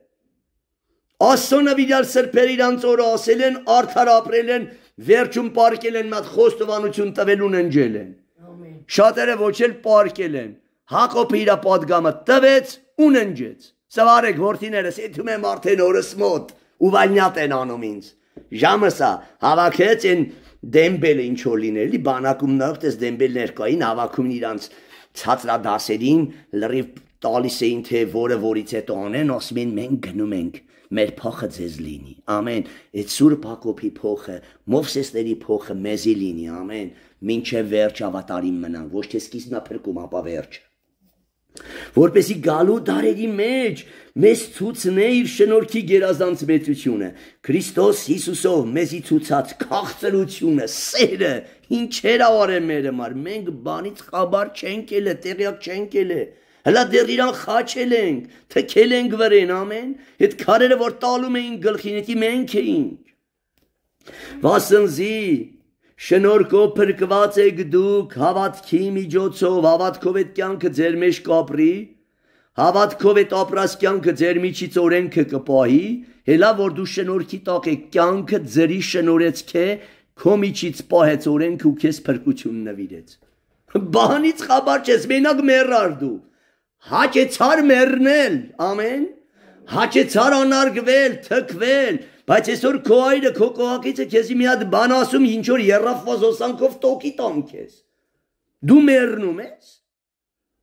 աստծո նվիրյալ սրբեր իրանց օրը ասել են արդար ապրել են վերջում պարկել են մատ խոստովանություն տվելուն ընջել են շատերը ոչ էլ պարկել են Հակոբը իր պատգամը տվեց ու ննջեց Սվարեք որդիներս, եթում եմ արդեն օրս մոտ, ուվանյատ են անում ինձ։ Ժամը սա հավաքեց են դեմբելը ինչ որ լինելի, բանակում նաև տես դեմբել ներկային հավաքում իրանց ցածրադասերին լրիվ տալիս էին թե որը որից հետո անեն, ասում են մենք գնում ենք մեր փոխը ձեզ լինի։ Ամեն, այդ Սուրբ Հակոբի փոխը, Մովսեսների փոխը մեզի լինի, ամեն, ոչ թե վերջ ավատարին մնան, ոչ թե սկիզբնա փրկում, ապա վերջ որպեսի գալու դարերի մեջ մեզ ցուցնե իր շնորհքի գերազանց մեծությունը քրիստոս Հիսուսով մեզի ցուցած քաղցրությունը սերը ինչեր արել մեր համար մենք բանից խաբար չենք ելը տեղյակ չենք ելը հələ դեռ իրան խաչել ենք թքել ենք վրեն ամեն այդ քարերը որ տալում էին գլխին դա մենք էինք վասնզի Շնորհքով փրկված եք դուք հավատքի միջոցով, հավատքով այդ կյանքը ձեր մեջ կապրի, հավատքով այդ ապրած կյանքը ձեր միջից օրենքը կպահի, հելա որ դու շնորհքի տակ եք, կյանքը ձերի շնորհեցքե քո միջից պահեց օրենքը ու քեզ փրկություն նվիրեց։ Բանից խաբար չես, մենակ մեռար դու։ Հաճեցար մեռնել, ամեն։ Հաճեցար անարգվել, թքվել, Բայց այսօր քո այրը, քո կողակիցը քեզի մի հատ բան ասում, ինչ որ երրաֆազոսանքով տոկի տամ քեզ։ Դու մեռնում ես։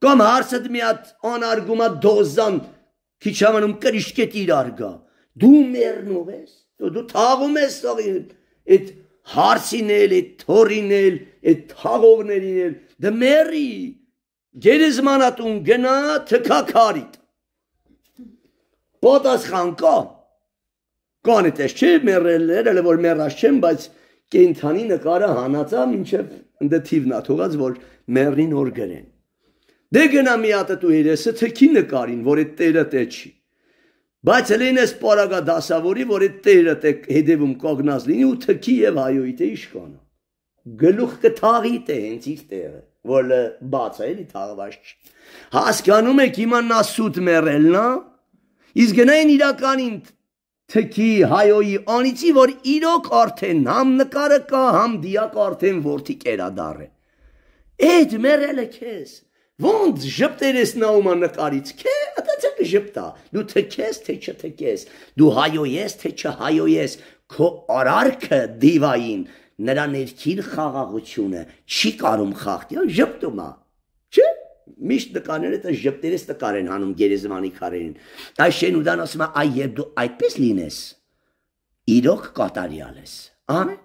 Կամ հարցդ մի հատ անարգումա դոզան քիչ համանում կրիշկե տիրար գա։ Դու մեռնում ես։ Դու դու թաղում ես սաղի այդ հարցին էլ, այդ թորին էլ, այդ թաղողներին էլ, դե մեռի։ Գերեզմանատուն գնա թքակարիտ։ Պատասխան կա։ Կանը տես չէ մեռելներ, էլ որ մեռած չեն, բայց կենթանի նկարը հանածա մինչև ընդ թիվն ա թողած որ մեռին օր գրեն։ Դե գնա մի հատ դու երեսը թքի նկարին, որ այդ տերը տե չի։ Բայց հենց էս պարագա դասավորի, որ այդ տերը տե հետևում կողնած լինի ու թքի եւ հայոյի տե իշկանա։ Գլուխ կթաղի տե հենց իր տերը, որ բաց է, էլի թաղված չի։ Հասկանում եք, հիմա նա սուտ մեռելն է, իսկ գնային իրականին թքի հայոյի անիցի, որ իրոք արդեն համ նկարը կա, համ դիակ արդեն որդի կերադար է։ Այդ մերել է քեզ, ոնց ժպտերես նաումա նկարից, քե ատացեք ժպտա, դու թքես, թե չթքես, դու հայոյես, թե չհայոյես, քո արարքը դիվային, նրա ներքին խաղաղությունը չի կարում խաղթյալ ժպտումա, չէ՞ միշտ նկարները դա ժպտերից նկար են հանում գերեզմանի քարերին։ Այս Շենուդան ասում է, այ երբ դու այդպես լինես, իրոք կատարյալ ես։ Ամեն։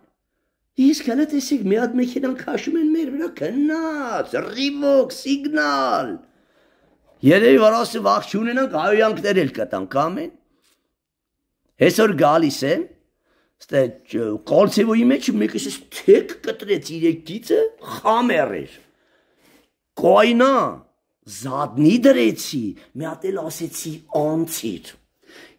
Իսկ հələ տեսեք մի հատ մեքենան քաշում են մեր վրա քննած, ռիվոկ, սիգնալ։ Երևի որ ասի վախ չունենանք, հայոյանքներ էլ կտանք, ամեն։ Հեսօր գալիս է, ստե կոլցեվոյի մեջ մեկս թեք կտրեց իր գիծը, խամերեր։ Կոյնա, զադնի դրեցի, մի հատ էլ ասեցի անցիր։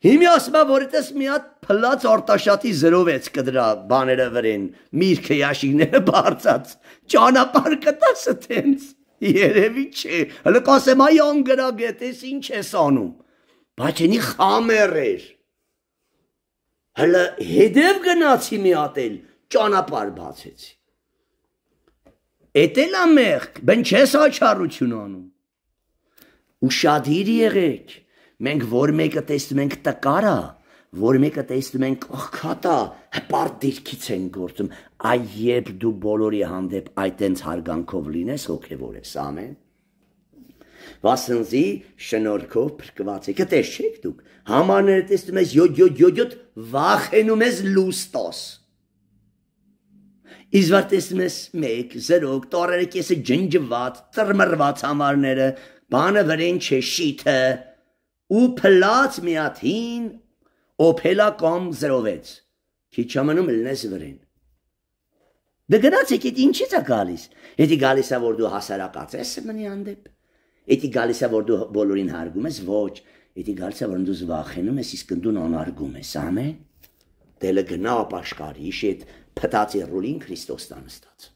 Հիմի ասում եմ, որիտես մի հատ փլած արտաշատի 06 կդրա բաները վրեն, միրգը յաշիկները բարձած, ճանապարհ կտաս այտենց։ Երևի չէ, հələ կասեմ այ անգրագ է, տես ինչ ես անում։ Բայց ենի խամեր էր։ Հələ հետև գնացի մի հատ էլ ճանապարհ բացեցի։ Էտելա մեղք, բեն չես աչառություն անում։ Ուշադիր եղեք։ Մենք որ մեկը տեսնում ենք տկարա, որ մեկը տեսնում ենք կողքատա, հպարտ դիրքից են գործում։ Այ երբ դու բոլորի հանդեպ այտենց հարգանքով լինես, հոգևոր ես, ամեն։ Վասնզի շնորհքով փրկված եք։ Դե չեք դուք։ Համաները տեսնում ես 7-7-7 վախենում ես լուստոս։ Իզվար տեսնում ես 1 0 տորերը կեսը ջնջված, ծրմռված համարները բանը վրեն չէ շիթը, ու փլած միատ հին, օփելա կամ զրովեց, քիչ ժամանում լնես վրեն։ Դե գնացեք, այդ ինչից է գալիս։ Եթե գալիս է որ դու հասարակած ես մնի հանդեպ, եթե գալիս է որ դու բոլորին հարգում ես, ոչ, եթե գալիս է որ դու զվախենում ես, իսկ դու անարգում ես, ամե։ Դելը գնա ապաշխարի, իշետ փտացի ռուլին Քրիստոս տանստած։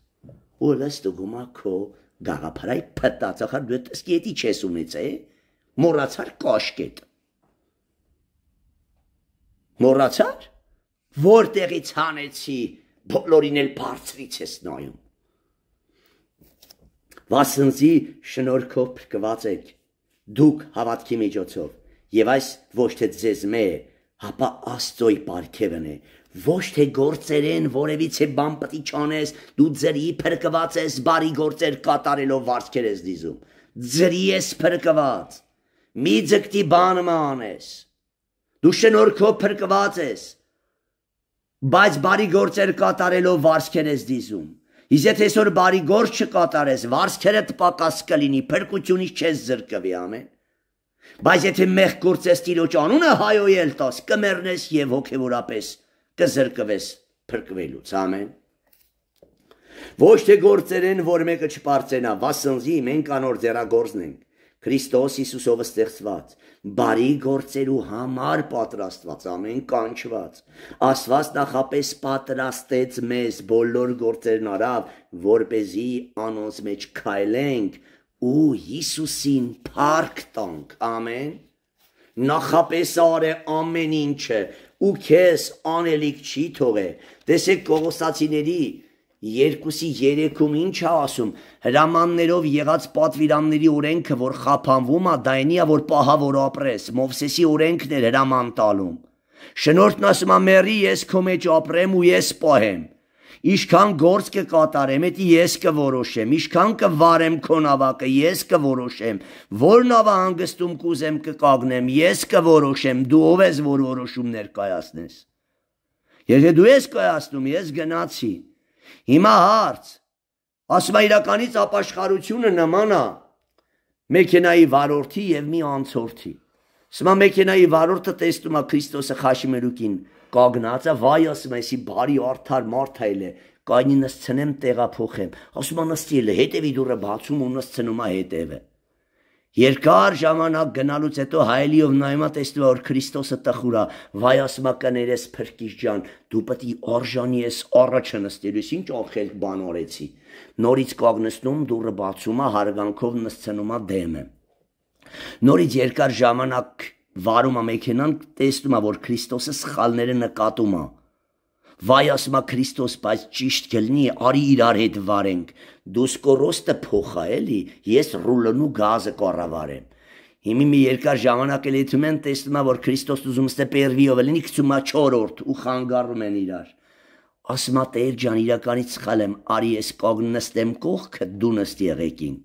Ու լստու գումա քո գաղափարայ փտած, ախար դու էս գետի չես ունեցե, մոռացար կաշկետ։ Մոռացար, որտեղից հանեցի, բոլորին էլ բարձրից ես նայում։ Վասնզի շնորհքով փրկված եք դուք հավատքի միջոցով եւ այս ոչ թե ձեզ մե հապա աստծոյ պարգևն է Ոչ թե գործերեն որևիցե բան պիտի չանես, դու ձրի փրկված ես բարի գործեր կատարելով վարձքեր ես դիզում։ Ձրի ես փրկված։ Մի ձգտի բանը մանես։ Դու շնորհքով փրկված ես։ Բայց բարի գործեր կատարելով վարձքեր ես դիզում։ Իսկ եթե այսօր բարի գործ չկատարես, վարձքերդ պակաս կլինի, փրկությունից չես զրկվի, ամեն։ Բայց եթե մեղ գործես Տիրոջ անունը հայոյել տաս, կմեռնես եւ հոգեորապես կզրկվես փրկվելուց, ամեն։ Ոչ թե գործերեն, որ մեկը չպարծենա, վասնզի մենք անոր ձեռագործն ենք։ Քրիստոս Հիսուսով ստեղծված, բարի գործերու համար պատրաստված, ամեն կանչված։ Աստված նախապես պատրաստեց մեզ բոլոր գործերն արավ, որ เป զի անոնց մեջ քայլենք ու Հիսուսին փառք տանք։ Ամեն նախապես արե ամեն ինչը, ու քեզ անելիք չի թողե։ Տեսեք Կողոսացիների 2-ի 3-ում ինչ է ասում. հրամաններով եղած պատվիրանների օրենքը, որ խափանվում է, դա այնի է, որ պահա որ ապրես։ Մովսեսի օրենքն էր հրաման տալում։ Շնորհքն ասում է՝ «Մերի, ես քո մեջ ապրեմ ու ես պահեմ»։ Ինչքան գործ կկատարեմ, դա ես կորոշեմ, ինչքան կվարեմ քո նավակը, ես կորոշեմ։ Որ նավահանգստում կուզեմ կկագնեմ, ես կորոշեմ։ Դու ով ես, որ որոշումներ կայացնես։ Եթե դու ես կայացնում, ես գնացի։ Հիմա հարց։ Ասում է իրականից ապաշխարությունը նման է մեքենայի վարորդի եւ մի անցորդի։ Սա մեքենայի վարորդը տեսնում է Քրիստոսը խաշմելուկին կագնացա, վայ ասում այսի բարի արդար մարդ այլ է, կայնի նսցնեմ տեղափոխեմ։ Ասում անսցիել է, հետևի դուրը բացում ու նսցնում է հետևը։ Երկար ժամանակ գնալուց հետո հայելիով նայմա տեսնում որ Քրիստոսը տխուր է, վայ ասմականեր ես փրկիչ ջան, դու պետք է արժանի ես առաջը նստելուս, ինչ ողել բան օրեցի։ Նորից կողնստում դուրը բացում է, հարգանքով նստնում է դեմը։ Նորից երկար ժամանակ վարում է մեքենան, տեսնում է, որ Քրիստոսը սխալները նկատում է։ Վայ ասում է Քրիստոս, բայց ճիշտ կլինի, արի իրար հետ վարենք։ Դուս կորոստը փոխա էլի, ես ռուլոնու գազը կառավարեմ։ Հիմի մի երկար ժամանակ էլ եթում են տեսնում է, որ Քրիստոս ուզում ստե պերվիով լինի, գցում է 4-րդ ու խանգարում են իրար։ Ասում է Տեր ջան, իրականից սխալ եմ, արի ես կողնստեմ կողքը, դու նստի եղեկին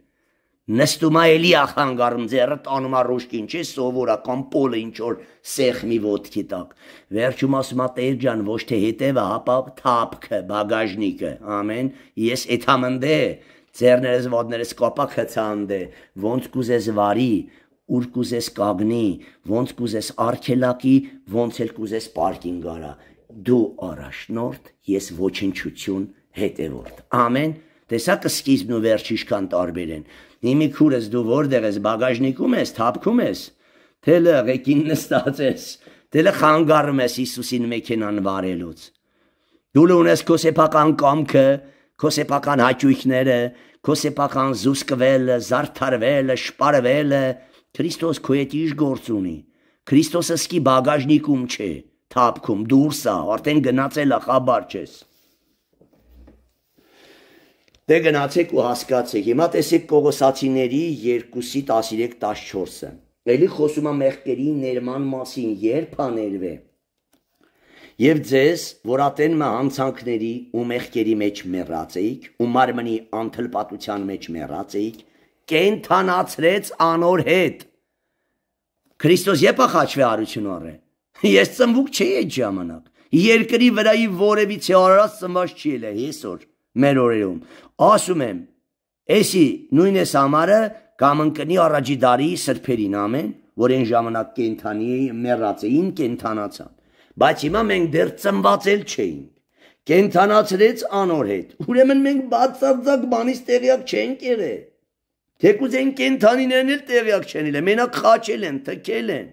նստում է էլի ախանգարում ձեռդ անում առուշքին չի սովորական պոլը ինչ որ սեղմի ոտքի տակ վերջում ասում է տեր ջան ոչ թե հետևը հապա թափքը բագաժնիկը ամեն ես էթամնդե ձեռներս ոտներս կապա քցանդե ոնց կուզես վարի ուր կուզես կագնի ոնց կուզես արքելակի ոնց էլ կուզես պարկինգ արա դու առաջնորդ ես ոչնչություն հետևորդ ամեն տեսակը սկիզբն ու վերջիշ կան տարբեր են Իմի քուրս դու որտեղ ես, բագաժնիկում ես, թափքում ես, թե լը ղեկին նստած ես, թե լը խանգարում ես Հիսուսին մեքենան վարելուց։ Դու լո ունես քո սեփական կամքը, քո սեփական հաճույքները, քո սեփական զուսկվելը, զարթարվելը, շպարվելը, Քրիստոս քո հետ իր գործ ունի։ Քրիստոսը սկի բագաժնիկում չէ, թափքում դուրս է, արդեն գնացել է, խաբար չես։ Դե գնացեք ու հասկացեք։ Հիմա տեսեք Կողոսացիների 2-ի 13-14-ը։ Էլի խոսում է մեղքերի ներման մասին, երբ աներվե։ Եվ ձեզ, որատեն մը հանցանքների ու մեղքերի մեջ մեռած էիք, ու մարմնի անթլպատության մեջ մեռած էիք, կենթանացրեց անոր հետ։ Քրիստոս եպա խաչվե արություն օրը։ Ես ծնվուկ չէի այդ ժամանակ։ Երկրի վրայի որևիցե արարած ծնված չի ելա, եսօր մեր օրերում։ Ասում եմ, էսի նույն է համարը կամ ընկնի առաջի դարի սրբերին ամեն, որ այն ժամանակ կենթանի մեռացեին, կենթանացան։ Բայց հիմա մենք դեռ ծնված էլ չէինք։ Կենթանացրեց անոր հետ։ Ուրեմն մենք բացարձակ բանից տեղյակ չենք եղել։ Թեկուզ այն կենթանիներն էլ տեղյակ չեն եղել, մենակ խաչել են, թքել են։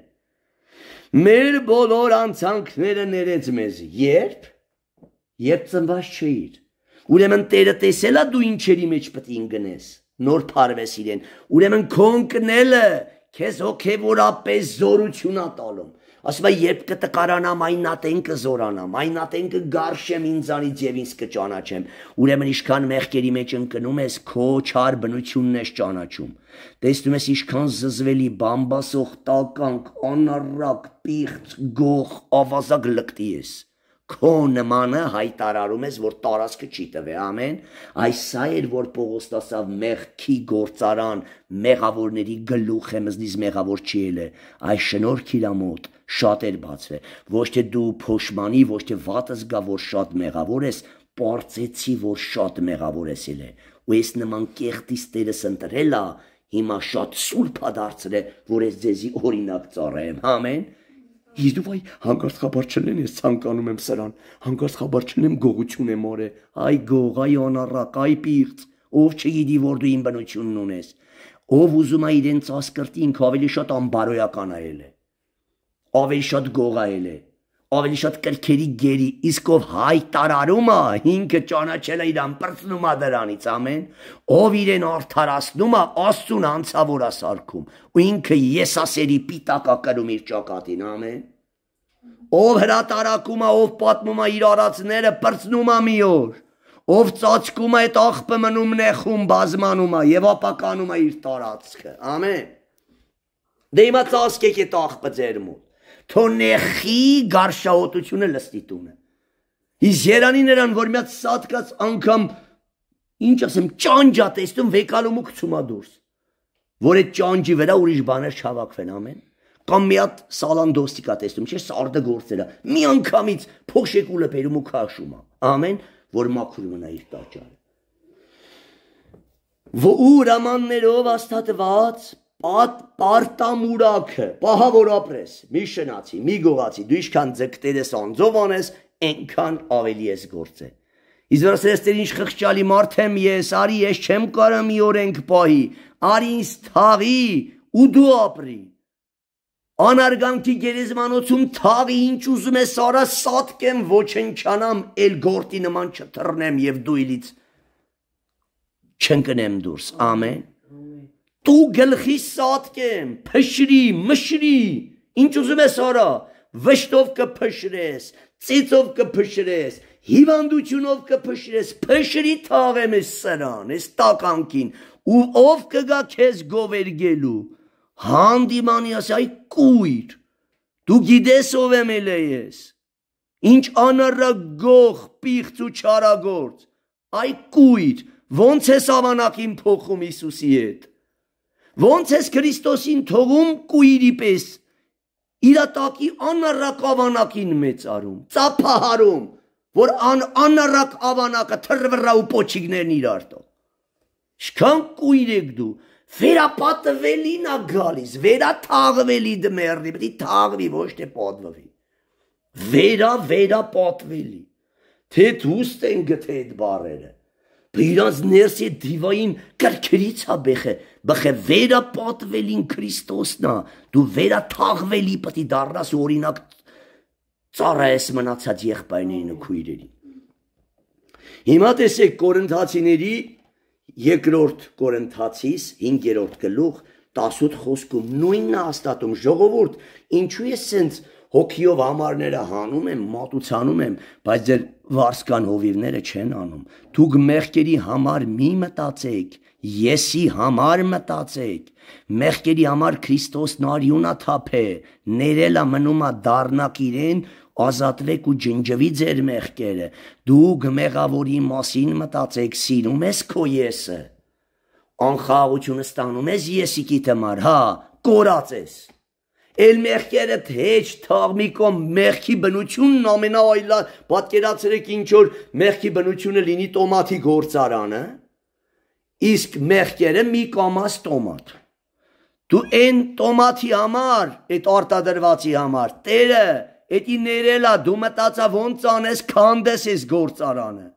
Մեր բոլոր անցանքները ներեց մեզ։ Երբ? Երբ ծնված չէիր Ուրեմն Տերը տեսելա դու ինչերի մեջ պետք է ընկնես, նոր փարվես իրեն։ Ուրեմն քոն կնելը քեզ հոգևորապես զորություն ա տալում։ Ասում է, երբ կտկարանամ այն ատեն կզորանամ, այն ատեն կգարշեմ ինձանից եւ ինձ կճանաչեմ։ Ուրեմն ինչքան մեղքերի մեջ ընկնում ես, քո չար բնությունն ես ճանաչում։ Տեսնում ես ինչքան զզվելի բամբասող տականք, անառակ, պիղծ, գող, ավազակ լկտի ես քո նմանը հայտարարում ես, որ տարածքը չի տվե, ամեն, այս սա էր, որ Պողոս տասավ մեղքի գործարան, մեղավորների գլուխ է մզնից մեղավոր չի էլ է, այս շնորք իրամոտ շատ էր բացվե, ոչ թե դու փոշմանի, ոչ թե վատս գա, որ շատ մեղավոր ես, պարծեցի, որ շատ մեղավոր ես էլ է, ու ես նման կեղտիս տերս ընտրելա, հիմա շատ սուրպա դարձրե, որ ես ձեզի օրինակ ծառեմ, ամեն, Իզուվայ հանկարծխաբար չլեն ես ցանկանում եմ սրան, հանկարծխաբար չլեմ գողություն եմ օրը։ Այ գող, այ անառակ, այ պիղծ, ով չգիտի որ դու իմ բնությունն ունես։ Ով ուզում է իրենց ասկրտի ինք ավելի շատ անբարոյական այել է։ Ավելի շատ գողայել է ավելի շատ կրքերի գերի, իսկ ով հայ տարարում է, ինքը ճանաչել է իրան, բրծնում է դրանից ամեն, ով իրեն արդարացնում է, աստուն անցավոր է սարքում, ու ինքը եսասերի պիտակ է կրում իր ճակատին ամեն, ով հրատարակում է, ով պատմում է իր արածները, բրծնում է մի օր, ով ծածկում է այդ աղբը մնում նեխում, բազմանում է եւ ապականում է իր տարածքը, ամեն, դե հիմա ծածկեք այդ աղբը ձեր մոտ, Թո նեխի գարշահոտությունը լստի տունը։ Իս Երանի նրան որ միած սատկած անգամ ինչ ասեմ ճանջա տեստում վեկալումուկ ցումա դուրս։ Որ այդ ճանջի վրա ուրիշ բաներ չհավաքվեն ամեն կամ մի հատ սալանդոստիկա տեսնում, չէ՞ սարդը գործելա։ Մի անգամից փոշեկուլը բերում ու քաշում է։ Ամեն, որ մաքուր մնա իր տաճարը։ Ո ու հրամաններով աստատված պատ պարտամուրակը պահավոր ապրես մի շնացի մի գողացի դու ինչքան ձգտերես անձով անես այնքան ավելի ես գործե իսկ վերստերին ինչ խղճալի մարդ եմ ես արի ես չեմ կարող մի օրենք պահի արի ինձ թաղի ու դու ապրի անարգանքի գերեզմանոցում թաղի ինչ ուզում ես արա սատկեմ ոչնչանամ ել գործի նման չթռնեմ եւ դու իլից չընկնեմ դուրս ամեն Դու գլխիս սատկեմ, փշրի, մշրի, ինչ ուզում ես արա, վշտով կփշրես, ծիծով կփշրես, հիվանդությունով կփշրես, փշրի թաղեմ ես սրան, ես տականքին, ու ով կգա քեզ գովերգելու։ Հանդիմանի ասի, այ կույր, դու գիտես ով եմ էլ ես։ Ինչ անառա գող, պիղծ ու չարագործ։ Այ կույր, ո՞նց ես ավանակին փոխում Հիսուսի հետ։ Ոնց ես Քրիստոսին թողում կույրի պես իրատակի անառակ ավանակին մեծարում, ծափահարում, որ ան անառակ ավանակը թրվրա ու փոչիկներն իրար տո։ Շքան կույր եք դու, վերապատվելին ա գալիս, վերաթաղվելի դմերնի, պետք է թաղվի ոչ թե պատվվի։ Վերա վերապատվելի։ Թե դուստ են գթե այդ բարերը։ Բայց իրանց ներսի դիվային կրկրից ա բեխը բխե վերապատվելին Քրիստոսն է, դու վերաթաղվելի պետք է դառնաս ու օրինակ ծառայես մնացած եղբայրներին ու քույրերին։ Հիմա տեսեք Կորինթացիների երկրորդ Կորինթացիս 5-րդ գլուխ 18 խոսքում նույնն է հաստատում ժողովուրդ, ինչու ես սենց հոգիով համարները հանում եմ, մատուցանում եմ, բայց ձեր վարսկան հովիվները չեն անում։ Դուք մեղքերի համար մի մտածեք, Եսի համար մտածեք, մեղքերի համար Քրիստոսն արյունա թափե, ներելա մնումա դառնակ իրեն, ազատվեք ու ջնջվի ձեր մեղքերը։ Դուք մեղավորի մասին մտածեք, սիրում ես քո եսը։ Անխաղությունը ստանում ես եսիկի դմար, հա, կորած ես։ Էլ մեղքերը թեջ թաղմի կամ մեղքի բնությունն ամենաայլա, պատկերացրեք ինչ որ մեղքի բնությունը լինի տոմատի գործարանը, հա իսկ մեղքերը մի կամած տոմատ։ Դու այն տոմատի համար, այդ արտադրվածի համար, Տերը էդի ներելա դու մտածա ոնց անես քանդես ես գործարանը։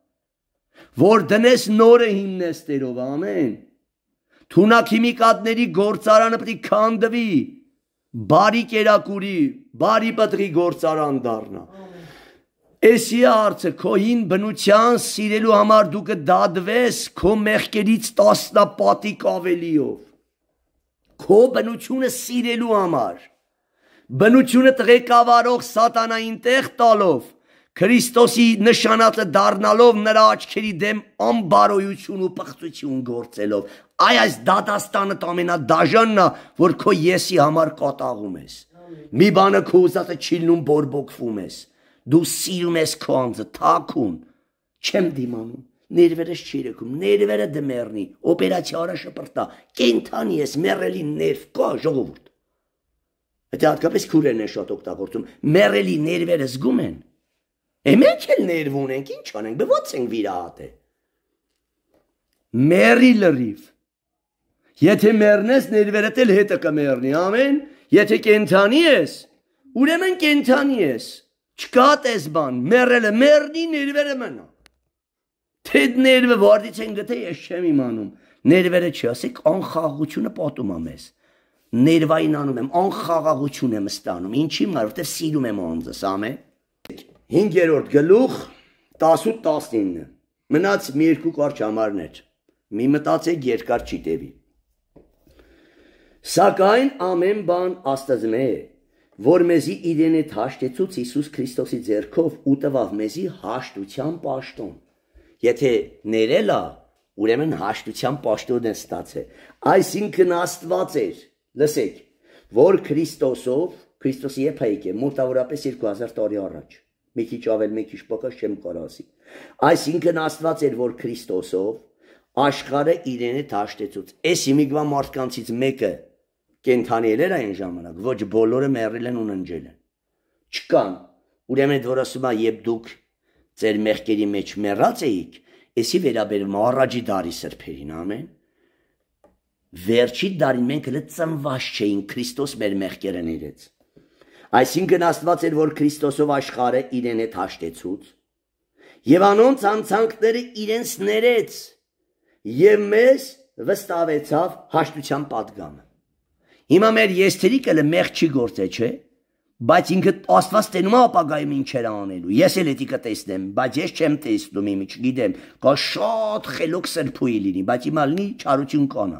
Որ դնես նորը հիմնես Տերով, ամեն։ Թունա քիմիկատների գործարանը պետք քանդվի, բարի կերակուրի, բարի պատրի գործարան դառնա։ Էսի արծը քոյին բնության սիրելու համար դու կդադվես քո մեղքերից տասնապատիկ ավելիով։ Քո բնությունը սիրելու համար բնությունը տղեկավարող սատանային տեղ տալով Քրիստոսի նշանածը դառնալով նրա աչքերի դեմ անբարոյություն ու պղծություն գործելով այ այս դատաստանը ամենադաժանն է որ քո եսի համար կատաղում ես մի բանը քո ուզածը չիլնում բորբոքվում ես դու սիրում ես քո անձը, թակուն, չեմ դիմանում, ներվերս չի երեքում, ներվերը դմերնի, օպերացիա արա շպրտա, կենթանի ես, մեռելի ներվ կա ժողովուրդ։ Այդ հատկապես քուրերն են շատ օգտագործում, մեռելի ներվերը զգում են։ Էմենք էլ ներվ ունենք, ինչ անենք, բված ենք վիրահատե։ Մերի լրիվ։ Եթե մեռնես, ներվերդ էլ հետը կմեռնի, ամեն։ Եթե կենթանի ես, ուրեմն կենթանի ես։ Չկա տես բան, մեռելը մեռնի, ներվերը մնա։ Թե ներվը վարդից են գտե, ես չեմ իմանում։ Ներվերը չի, ասեք անխաղությունը պատում է մեզ։ Ներվային անում եմ, անխաղաղություն եմ ստանում։ Ինչի՞ մար, որտեվ սիրում եմ անձս, ամե։ 5-րդ գլուխ 18-19։ Մնաց մի երկու կարճ համարներ։ Մի մտածեք երկար չի տևի։ Սակայն ամեն բան աստծմե է որ մեզի իրեն այդ հաշտեցուց Հիսուս Քրիստոսի ձեռքով ու տվավ մեզի հաշտության պաշտոն։ Եթե ներելա, ուրեմն հաշտության պաշտոն է ստացել։ Այսինքն Աստված էր, լսեք, որ Քրիստոսով, Քրիստոսի եփայիկ է մոտավորապես 2000 տարի առաջ։ Մի քիչ ավել, մի քիչ փոքր չեմ կարող ասի։ Այսինքն Աստված էր, որ Քրիստոսով աշխարը իրեն է հաշտեցուց։ Այս հիմիկվա մարդկանցից մեկը կենթանիներ այն ժամանակ, ոչ բոլորը մեռել են ու ննջել են։ Չկան։ Ուրեմն այդ որ ասում եմ, երբ դուք ձեր մեղքերի մեջ մեռած էիք, էսի վերաբերում առաջի դարի սրբերին, ամեն։ Վերջի դարին մենք հենց ծնված չէինք, Քրիստոս մեր մեղքերը ներեց։ Այսինքն Աստված էր, որ Քրիստոսով աշխարհը իրեն հետ հաշտեցուց, եւ անոնց անցանքները իրենց ներեց, եւ մեզ վստահեցավ հաշտության падգամը։ Հիմա մեր եսթերիկը մեղ չի գործե, չէ՞։ Բայց ինքը Աստված տենում է ապագայում ինչեր անելու։ Ես էլ էդի կտեսնեմ, բայց ես չեմ տեսնում իմի, չգիտեմ։ Կա շատ խելոք սրբույի լինի, բայց հիմա լինի չարություն կանա։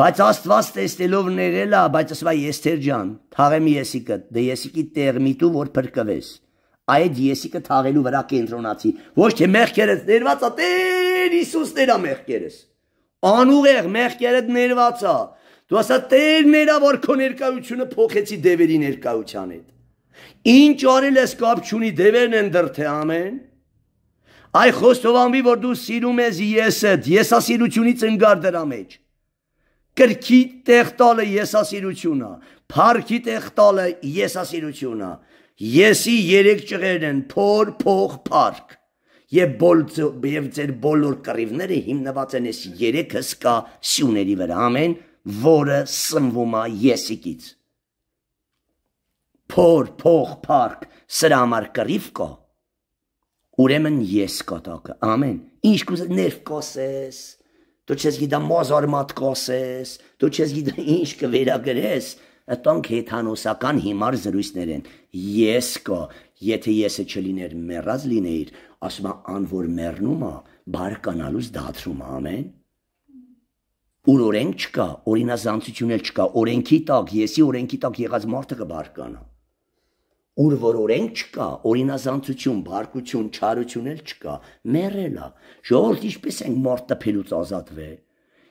Բայց Աստված տեսնելով ներելա, բայց ասվա Եսթեր ջան, թաղեմ եսիկը, դե եսիկի տեղ միտու որ փրկվես։ Այդ եսիկը թաղելու վրա կենտրոնացի։ Ոչ թե մեղքերս ներվածա, Տեր Հիսուսն էր մեղքերս։ Անուղեղ մեղքերդ ներվածա։ ներված Դու ասա Տեր ներա որ քո ներկայությունը փոխեցի դևերի ներկայության հետ։ Ինչ արել ես կապ չունի դևերն են դրթե ամեն։ Այ խոստովանվի որ դու սիրում ես եսդ, եսասիրությունից ընկար դրա մեջ։ Կրքի տեղ տալը եսասիրությունն է, փառքի տեղ տալը եսասիրությունն է։ Եսի երեք ճղերն են՝ փոր, փող, փառք։ Եվ բոլ եւ ձեր բոլոր կռիվները հիմնված են այս երեք հսկա սյուների վրա։ Ամեն որը սնվում է եսիկից։ Փոր, փող, парք, սրա համար կռիվ կա։ Ուրեմն ես կտակը, ամեն։ Ինչ կուզես ներվ կոսես, դու չես գիտա մոզար մատ կոսես, դու չես գիտա ինչ կվերագրես, այդոնք հեթանոսական հիմար զրույցներ են։ Ես կա, եթե եսը չլիներ մեռած լինեիր, ասում անոր մեռնում է, բարկանալուց դաթրում ամեն։ դա Ուր օրենք չկա, օրինազանցություն էլ չկա, օրենքի տակ, եսի օրենքի տակ եղած մարդը կբարկանա։ Ուր որ օրենք չկա, օրինազանցություն, բարկություն, չարություն էլ չկա, մեռելա։ Ժողովուրդ ինչպես ենք մարդ տփելուց ազատվել։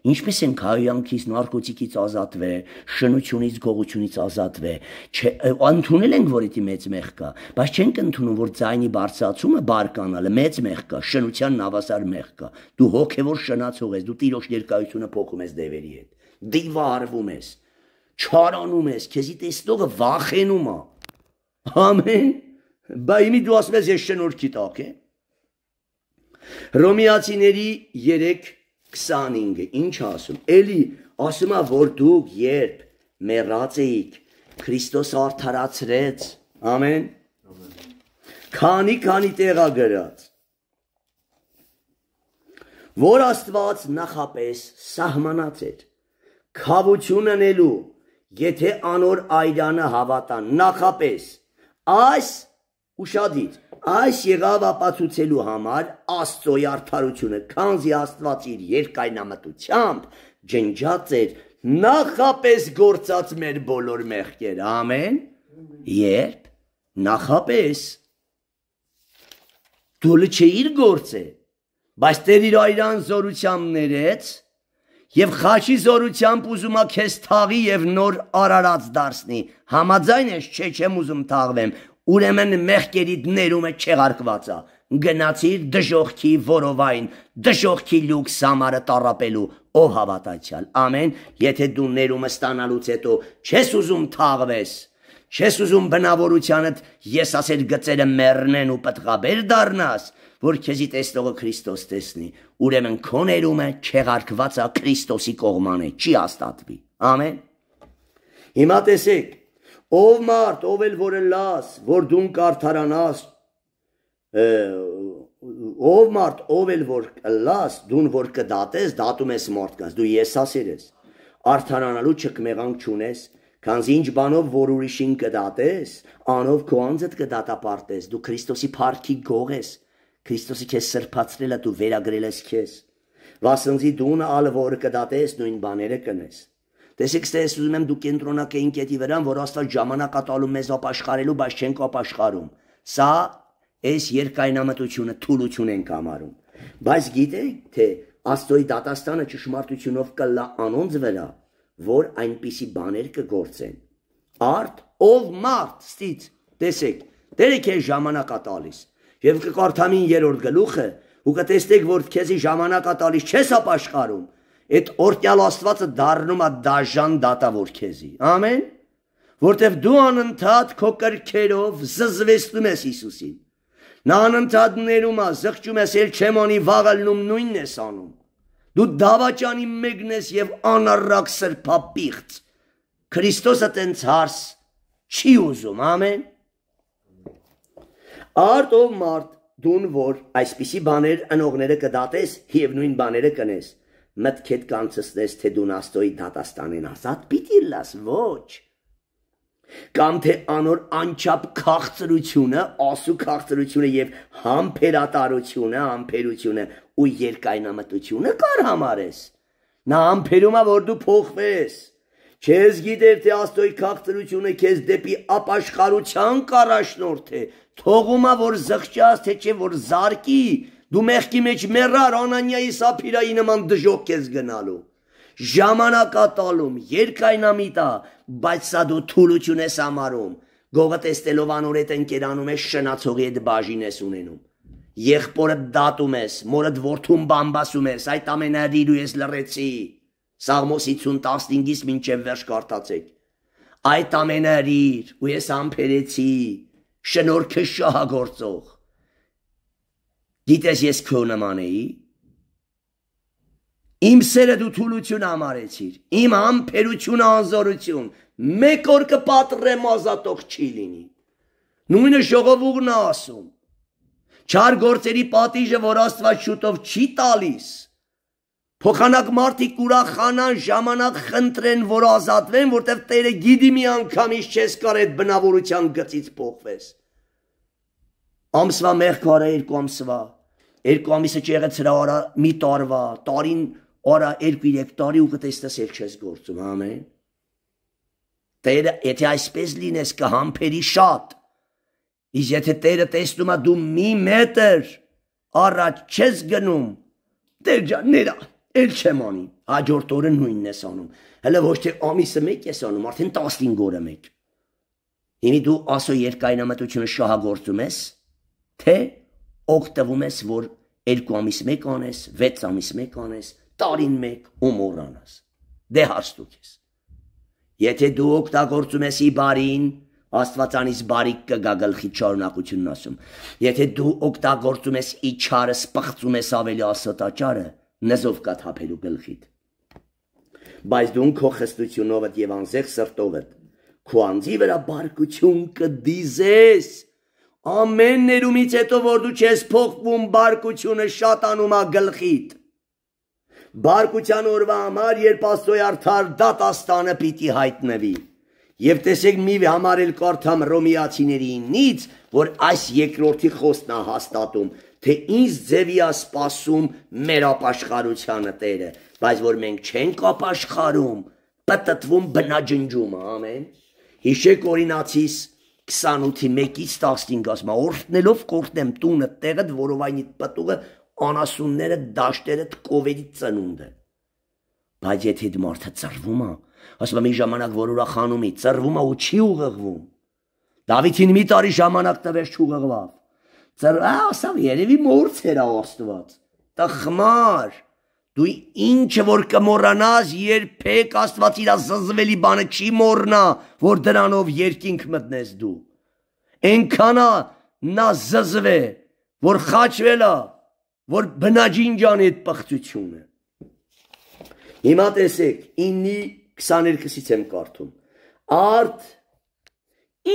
Ինչպես են քայյանքից, նարկոտիկից ազատվե, շնությունից, գողությունից ազատվե։ Չէ, ընդունել ենք, որ դա մեծ մեղ կա, բայց չենք ընդունում, որ ձայնի բարձրացումը բարկանալը մեծ մեղ կա, շնության նավասար մեղ կա։ Դու հոգևոր շնացող ես, դու տիրոջ ներկայությունը փոխում ես դևերի հետ։ Դիվարվում ես, չարանում ես, քեզի տեսնողը վախենում է։ Ամեն։ Բայց իմի դու ասում ես ես շնորհքի տակ եմ։ Հռոմեացիների 3 25-ը ինչ ասում։ Էլի ասում է, որ դուք երբ մեռած էիք, Քրիստոս արդարացրեց։ Ամեն։ Քանի քանի տեղա գրած։ Որ Աստված նախապես սահմանած էր խավություն անելու, եթե անոր այրանը հավատան, նախապես այս ուշադիր Այս եղավ ապացուցելու համար Աստծոյ արդարությունը, քանզի Աստված իր երկայնամտությամբ ջնջած էր նախապես գործած մեր բոլոր մեղքերը։ Ամեն։ Երբ նախապես դու լի չէիր գործը, բայց Տեր իր այրան զորությամբ ներեց եւ խաչի զորությամբ ուզում է քեզ թաղի եւ նոր արարած դարձնի։ Համաձայն ես, չէ, չեմ ուզում թաղվեմ ուրեմն մեղքերիդ ներումը չեղարկվածա։ Գնացիր դժողքի որովայն, դժողքի լյուք սամարը տարապելու, ով հավատացյալ։ Ամեն, եթե դու ներումը ստանալուց հետո չես ուզում թաղվես, չես ուզում բնավորությանդ ես ասել գծերը մեռնեն ու պտղաբեր դառնաս, որ քեզի տեսնողը Քրիստոս տեսնի, ուրեմն քո ներումը չեղարկվածա Քրիստոսի կողմանը, չի հաստատվի։ Ամեն։ Հիմա տեսեք, Ով մարդ, ով էլ որ լաս, որ դուն կարթարանաս, ով մարդ, ով էլ որ լաս, դուն որ կդատես, դատում ես մարդկանց, դու եսասեր ես։ Արթարանալու չկմեղանք չունես, Քանզի ինչ բանով որ ուրիշին կդատես, անով քո անձդ կդատապարտես, դու Քրիստոսի փառքի գող ես։ Քրիստոսի քեզ սրբացրելը դու վերագրել ես քեզ։ Վասնզի դուն ալ որ կդատես նույն բաները կնես։ Տեսեք, ստե ես ուզում եմ դու կենտրոնակեին կետի վրան, որ Աստված ժամանակ է տալու մեզ ապաշխարելու, բայց չենք ապաշխարում։ Սա այս երկայնամտությունը թուլություն ենք համարում։ Բայց գիտեք, թե Աստծոյի դատաստանը ճշմարտությունով կլա անոնց վրա, որ այնպիսի բաներ կգործեն։ Արդ ով մարդ ստից, տեսեք, Տերը քեզ ժամանակ է տալիս։ Եվ կկարդամին երրորդ գլուխը ու կտեսնեք, որ քեզի ժամանակ է տալիս, չես ապաշխարում, այդ օրտյալ Աստվածը դառնում է դաժան դատավոր քեզի։ Ամեն։ Որտեվ դու անընդհատ քո կրքերով զզվեցնում ես Հիսուսին։ Նա անընդհատ ներում է, զղջում ես, ել չեմ անի վաղալնում նույնն ես անում։ Դու դավաճանի մեկն ես եւ անառակ սրբապիղծ։ Քրիստոսը տենց հարս չի ուզում, ամեն։ Արդ ով մարդ դուն որ այսպիսի բաներ անողները կդատես եւ նույն բաները կնես մտքետ կանցնես, թե դու Նաստոյի դատաստանին ազատ պիտի լաս, ոչ։ Կամ թե անոր անչափ քաղցրությունը, ասու քաղցրությունը եւ համբերատարությունը, համբերությունը ու երկայնամտությունը կար համարես։ Նա համբերումա, որ դու փոխվես։ Քեզ գիտեր թե Աստծոյի քաղցրությունը քեզ դեպի ապաշխարության կարաշնորթ է։ Թողումա որ զղջաս թե չէ որ զարկի Դու մեղքի մեջ մեռար Անանիայի Սափիրայի նման դժոխք ես գնալու։ Ժամանակատալում, երկայնամիտա, բայց սա դու թուլություն ես համարում։ Գողը տեստելով անորետ ընկերանում ես շնացողի հետ բաժին ես ունենում։ Եղբորը դատում ես, մորդ ворթում բամբասում ես, այդ ամենը դու ես լռեցի։ Սաղմոս 50:15-ից մինչև վերջ կարդացեք։ Այդ ամենը իր ու ես ամփերեցի։ Շնորհքը շահագործող Գիտես ես քո նման էի։ Իմ սերը դու թուլություն համարեցիր, իմ համբերությունը անզորություն, մեկ օր կպատրեմ ազատող չի լինի։ Նույնը ժողովուրդն է ասում։ Չար գործերի պատիժը, որ Աստված շուտով չի տալիս, Փոխանակ մարդիկ ուրախանան, ժամանակ խնդրեն, որ ազատվեն, որտեվ Տերը գիտի մի անգամից չես կար այդ բնավորության գծից փոխվես ամսվա մեղք արա երկու ամսվա, երկու ամիսը ճեղեց հրա արա մի տարվա, տարին արա երկու-երեք տարի ու կտեսնես էլ չես գործում, ամեն։ Տերը, եթե այսպես լինես կհամբերի շատ։ Իսկ եթե Տերը տեսնում է դու մի մետր առաջ չես գնում, Տեր ջան, ներա, էլ չեմ անի։ Հաջորդ օրը նույնն ես անում։ Հələ ոչ թե ամիսը 1 ես անում, արդեն 15 օրը 1։ Հիմի դու ասո երկայնամտությունը շահագործում ես, թե օգտվում ես, որ երկու ամիս մեկ անես, 6 ամիս մեկ անես, տարին մեկ ու մոռանաս։ Դե հարստուք ես։ Եթե դու օգտագործում ես իբարին, Աստվածանից բարի կգա գլխի չարունակությունն ասում։ Եթե դու օգտագործում ես իչարը, սպղծում ես ավելի ասոտաճարը, նզով կաթափելու գլխիդ։ Բայց դու քո խստությունովդ եւ անզեղ սրտովդ քո անձի վրա բարկություն կդիզես, կդ Ամեն ներումից հետո որ դու չես փոխվում բարկությունը շատանում է գլխիդ։ Բարկության օրվա համար երբ Աստծոյ արդար դատաստանը պիտի հայտնվի։ Եվ տեսեք մի համարել կարդամ ռոմիացիների 9-ից, որ այս երկրորդի խոսն է հաստատում, թե ինձ ձևի է սпасում մեր ապաշխարությանը Տերը, բայց որ մենք չենք ապաշխարում, պատտվում բնաջնջում, ամեն։ Հիշեք օրինացիս 28-ի 1-ից 15 ասում, օրտնելով կորտնեմ տունը, տեղը, որով այնիդ պտուղը, անասունները, դաշտերը, կովերի ծնունդը։ Բայց եթե այդ մարդը ծրվում է, ասում եմ մի ժամանակ որ ուրախանում է, ծրվում է ու չի ուղղվում։ Դավիթին մի տարի ժամանակ տվեց չուղղվավ։ Ծր, ասավ, երևի մորց էր Աստված։ Տխմար։ Դու ինչը որ կմոռանաս, երբեք Աստված իր ազզվելի բանը չի մոռնա, որ դրանով երկինք մտնես դու։ Էնքանա նա զզվե, որ խաչվելա, որ բնաջին ջանի այդ պղծությունը։ Հիմա տեսեք, 9-ի 22-ից եմ կարդում։ Արդ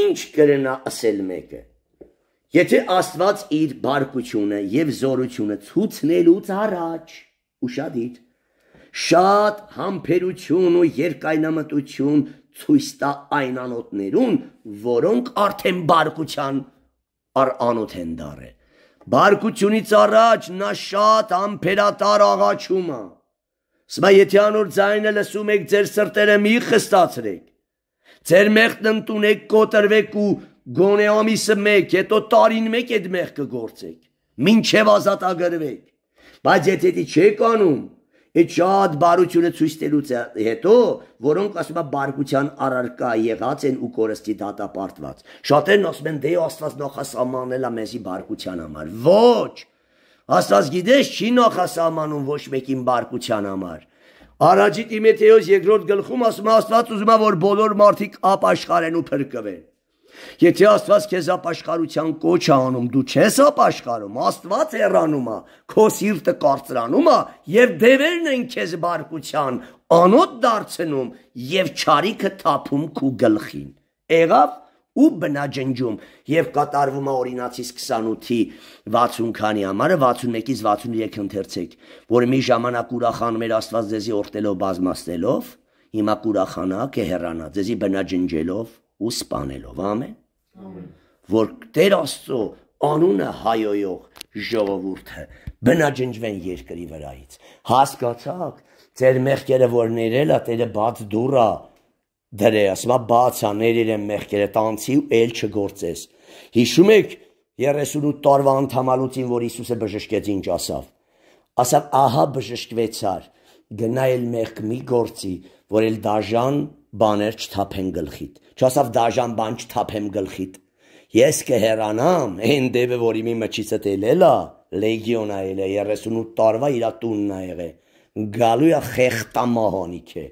ինչ կրենա ասել մեկը։ Եթե Աստված իր բարկությունը եւ զորությունը ցուցնելուց առաջ ուշադիր։ Շատ համբերություն ու երկայնամտություն ցույց տա այն անոթներուն, որոնք արդեն բարկության առանոթ են դարը։ Բարկությունից առաջ նա շատ ամբերատար աղաչում է։ Սմա եթե անոր ձայնը լսում եք ձեր սրտերը մի խստացրեք։ Ձեր մեղքն ընտունեք կոտրվեք ու գոնե ամիսը մեկ, հետո տարին մեկ այդ մեղքը գործեք, ինչև ազատագրվեք։ Բայց եթե դի չեք անում, այդ շատ բարությունը ցույց տելուց հետո, որոնք ասում են բարգության առարկա եղած են ու կորստի դատապարտված։ Շատերն ասում են դե Աստված նախասահմանել է մեզի բարգության համար։ Ոչ։ Աստված գիտես չի նախասահմանում ոչ մեկին բարգության համար։ Արաջի Տիմեթեոս 2-րդ գլխում ասում է Աստված ուզում է որ բոլոր մարդիկ ապաշխարեն ու փրկվեն։ Եթե Աստված քեզ ապաշխարության կոչ է անում, դու չես ապաշխարում, Աստված հեռանում է, քո սիրտը կարծրանում է եւ դևերն են քեզ բարկության անոտ դարձնում եւ ճարիքը թափում քու գլխին։ Եղավ ու բնաջնջում եւ կատարվում է օրինացից 28-ի 60 քանի համարը 61-ից 63 ընթերցեք, որը մի ժամանակ ուրախանում էր Աստված ձեզի օրտելով բազմաստելով, հիմա կուրախանա կհեռանա ձեզի բնաջնջելով ու սپانելով ամեն որ Տեր Աստծո անունը հայոյող ժողովուրդը բնաջնջվեն երկրի վրայից հասկացաք ձեր մեղքերը որ ներել է Տերը բաց դուրա դրե ասма բաց է ներել եմ մեղքերը տանցի ու ել չգործես հիշում եք 38 տարվա ընդհանալուց որ Հիսուսը բժշկեց ինչ ասավ ասավ ահա բժշկվեցար գնա էլ մեղք մի գործի որ էլ դաժան բաներ չթափեն գլխիդ չասավ դաժան բան չթափեմ գլխիդ։ Ես կհեռանամ, այն դեպը, որ իմի մջիցը տելելա, լեգիոնա էլ է 38 տարվա իր տունն է եղել։ Գալու է խեղտամահանիք է,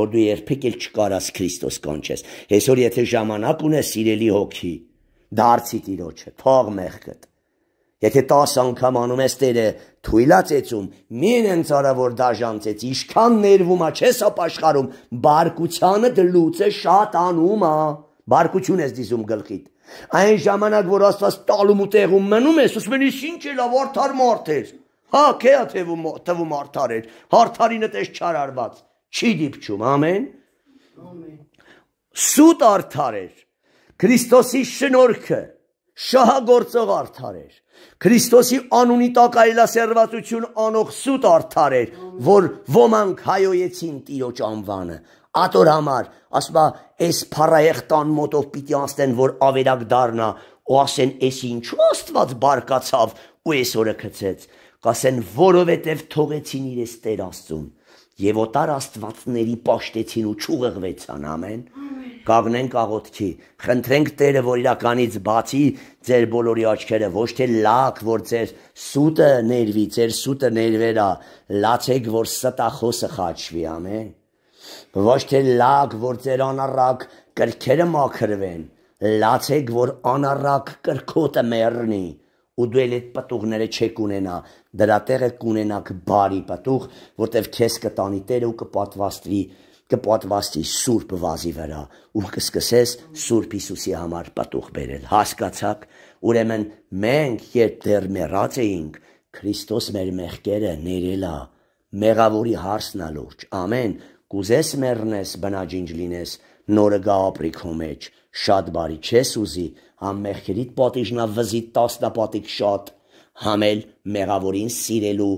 որ դու երբեք էլ չկարաս Քրիստոս կանչես։ Այսօր եթե ժամանակ ունես, սիրելի հոգի, դարձի Տիրոջը, թող մեղքդ։ Եթե 10 անգամ անում ես Տերը թույլաց եծում, մին ընծարավոր դաժանցեց, իշքան ներվում ա, չես ապաշխարում, բարկությանը դլուցը շատ անում ա, բարկություն ես դիզում գլխիդ։ Այն ժամանակ, որ Աստված տալում ու տեղում մնում ես, ասում են, «Իս ինչ էլ ավ արդար մարդ էր»։ Հա, քեա թվում թվում արդար էր։ Հարթարինը տես չար արված։ Չի դիպչում, ամեն։ Ամեն։ Սուտ արդար էր։ Քրիստոսի շնորհքը շահագործող արդար էր։ Քրիստոսի անունի տակ այլասերվածություն անող սուտ արդարեր, որ ոմանք հայոյեցին Տիրոջ անվանը։ Ատոր համար, ասում է, «Էս փարայեղ տան մոտով պիտի անցնեն, որ ավերակ դառնա»։ Ու ասեն, «Էս ինչու Աստված բարկացավ ու էս օրը գցեց»։ Կասեն, «Որովհետև թողեցին իրենց Տեր Աստծուն» եւ օտար աստվածների պաշտեցին ու չուղղվեցան, ամեն։ Ամեն կանգնենք աղոթքի։ Խնդրենք Տերը, որ իրականից բացի ձեր բոլորի աչքերը, ոչ թե լակ, որ ձեր սուտը ներվի, ձեր սուտը ներվերա, լացեք, որ ստախոսը խաչվի, ամեն։ Ոչ թե լակ, որ ձեր անառակ կրքերը մաքրվեն, լացեք, որ անառակ կրքոտը մեռնի ու դու էլ այդ պատուղները չեք ունենա, դրա տեղը կունենաք բարի պատուղ, որտև քեզ կտանի Տերը ու կպատվաստվի կպատված իր սուրբ վազի վրա ու կսկսես սուրբ Հիսուսի համար պատուխ բերել։ Հասկացաք, ուրեմն մենք երբ դեռ մեռած էինք, Քրիստոս մեր մեղքերը ներել է, մեղավորի հարսն ալուրջ։ Ամեն, կուզես մեռնես, բնաջինջ լինես, նորը գա ապրի քո մեջ։ Շատ բարի չես ուզի, համ մեղքերիդ պատիժնա վզի 10 պատիկ շատ, համ էլ մեղավորին սիրելու,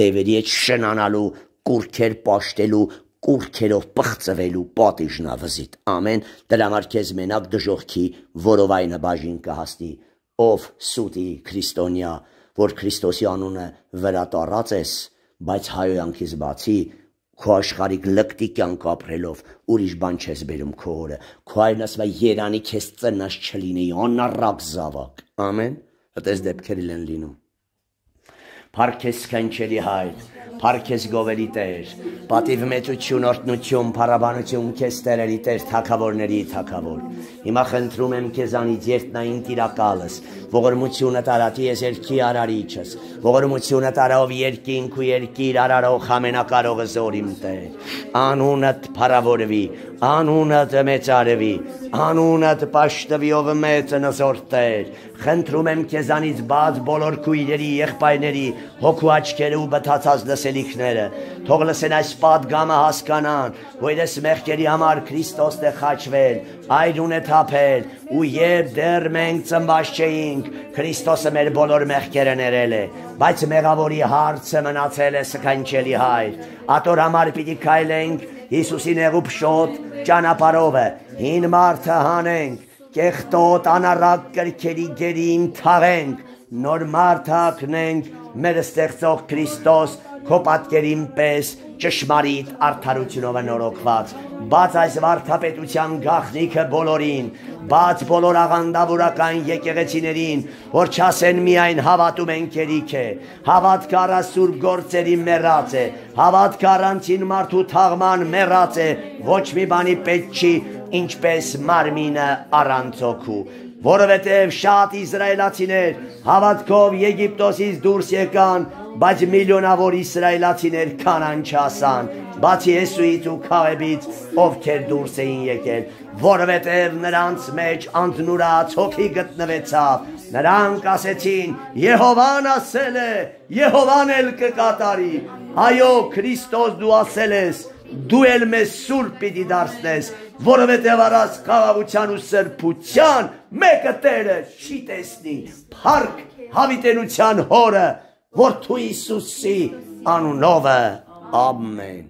դևերի հետ շնանալու, կուրքեր պաշտելու, կուրքերով պղծվելու պատիժնավզիտ, ամեն դրամար քեզ մենակ դժողքի, որով այնը բաժին կհասնի, ով սուտի քրիստոնյա, որ Քրիստոսի անունը վրա տարած ես, բայց հայոյանքից բացի քո աշխարհիկ լկտի կյանք ապրելով ուրիշ բան չես բերում քո օրը քո այն ասվա երանի քեզ ծնած չլինեի անառակ զավակ ամեն հտես դեպքերիլ են լինում Փարքես քանչելի հայր, Փարքես գովելի Տեր, պատիվ մեծություն, օրտնություն, փարաբանություն քեզ Տերերի Տեր, Թագավորների Թագավոր։ Հիմա խնդրում եմ քեզանից երտնային Տիրակալս, ողորմությունը տարատի ես երկի արարիչս, ողորմությունը տարավ երկինք ու երկիր արարող ամենակարողը զորիմ Տեր։ Անունդ փարավորվի, անունդ մեծարևի, անունդ պաշտվի ով մեծն ասորտեր, խնդրում եմ կեզանից բաց բոլոր քույրերի, եղբայրների, հոգու աչքերը ու բթացած լսելիքները, թող լսեն այս պատգամը հասկանան, որ ես մեղքերի համար Քրիստոսն է խաչվել, այրուն է թափել, ու երբ դեռ մենք ծնված չէինք, Քրիստոսը մեր բոլոր մեղքերը ներել է, բայց մեղավորի հարցը մնացել է սքանչելի հայր, ատոր համար պիտի քայլենք Հիսուսի նեղուբ շոտ ճանապարհովը հին մարդը հանենք կեղտոտ անառակ կրքերի գերին թաղենք նոր մարդը ակնենք մեր ստեղծող Քրիստոս քո պատկերին պես ճշմարիտ արդարությունով նորոգված, բաց այս վարդապետության գաղտնիքը բոլորին, բաց բոլոր աղանդավորական եկեղեցիներին, որ չասեն միայն հավատում ենք երիք է, հավատքը առասուր գործերի մեռած է, հավատքը առանցին մարդու թաղման մեռած է, ոչ մի բանի պետք չի, ինչպես մարմինը առանց օգու որովհետև շատ իսրայելացիներ հավատքով Եգիպտոսից դուրս եկան, բայց միլիոնավոր իսրայելացիներ կանանչասան, բացի Եսուից ու Քարեբից, ովքեր դուրս էին եկել, որովհետև նրանց մեջ անտնուրած հոգի գտնվեցավ։ Նրանք ասեցին. Եհովան ասել է, Եհովան էլ կկատարի։ Այո, Քրիստոս դու ասել ես, դու էլ մեզ սուր պիտի դարձնես, որովհետև առած խաղաղության ու սրբության մեկը Տերը չի տեսնի։ Փառք հավիտենության հորը, Որդու Հիսուսի անունով է։ Ամեն։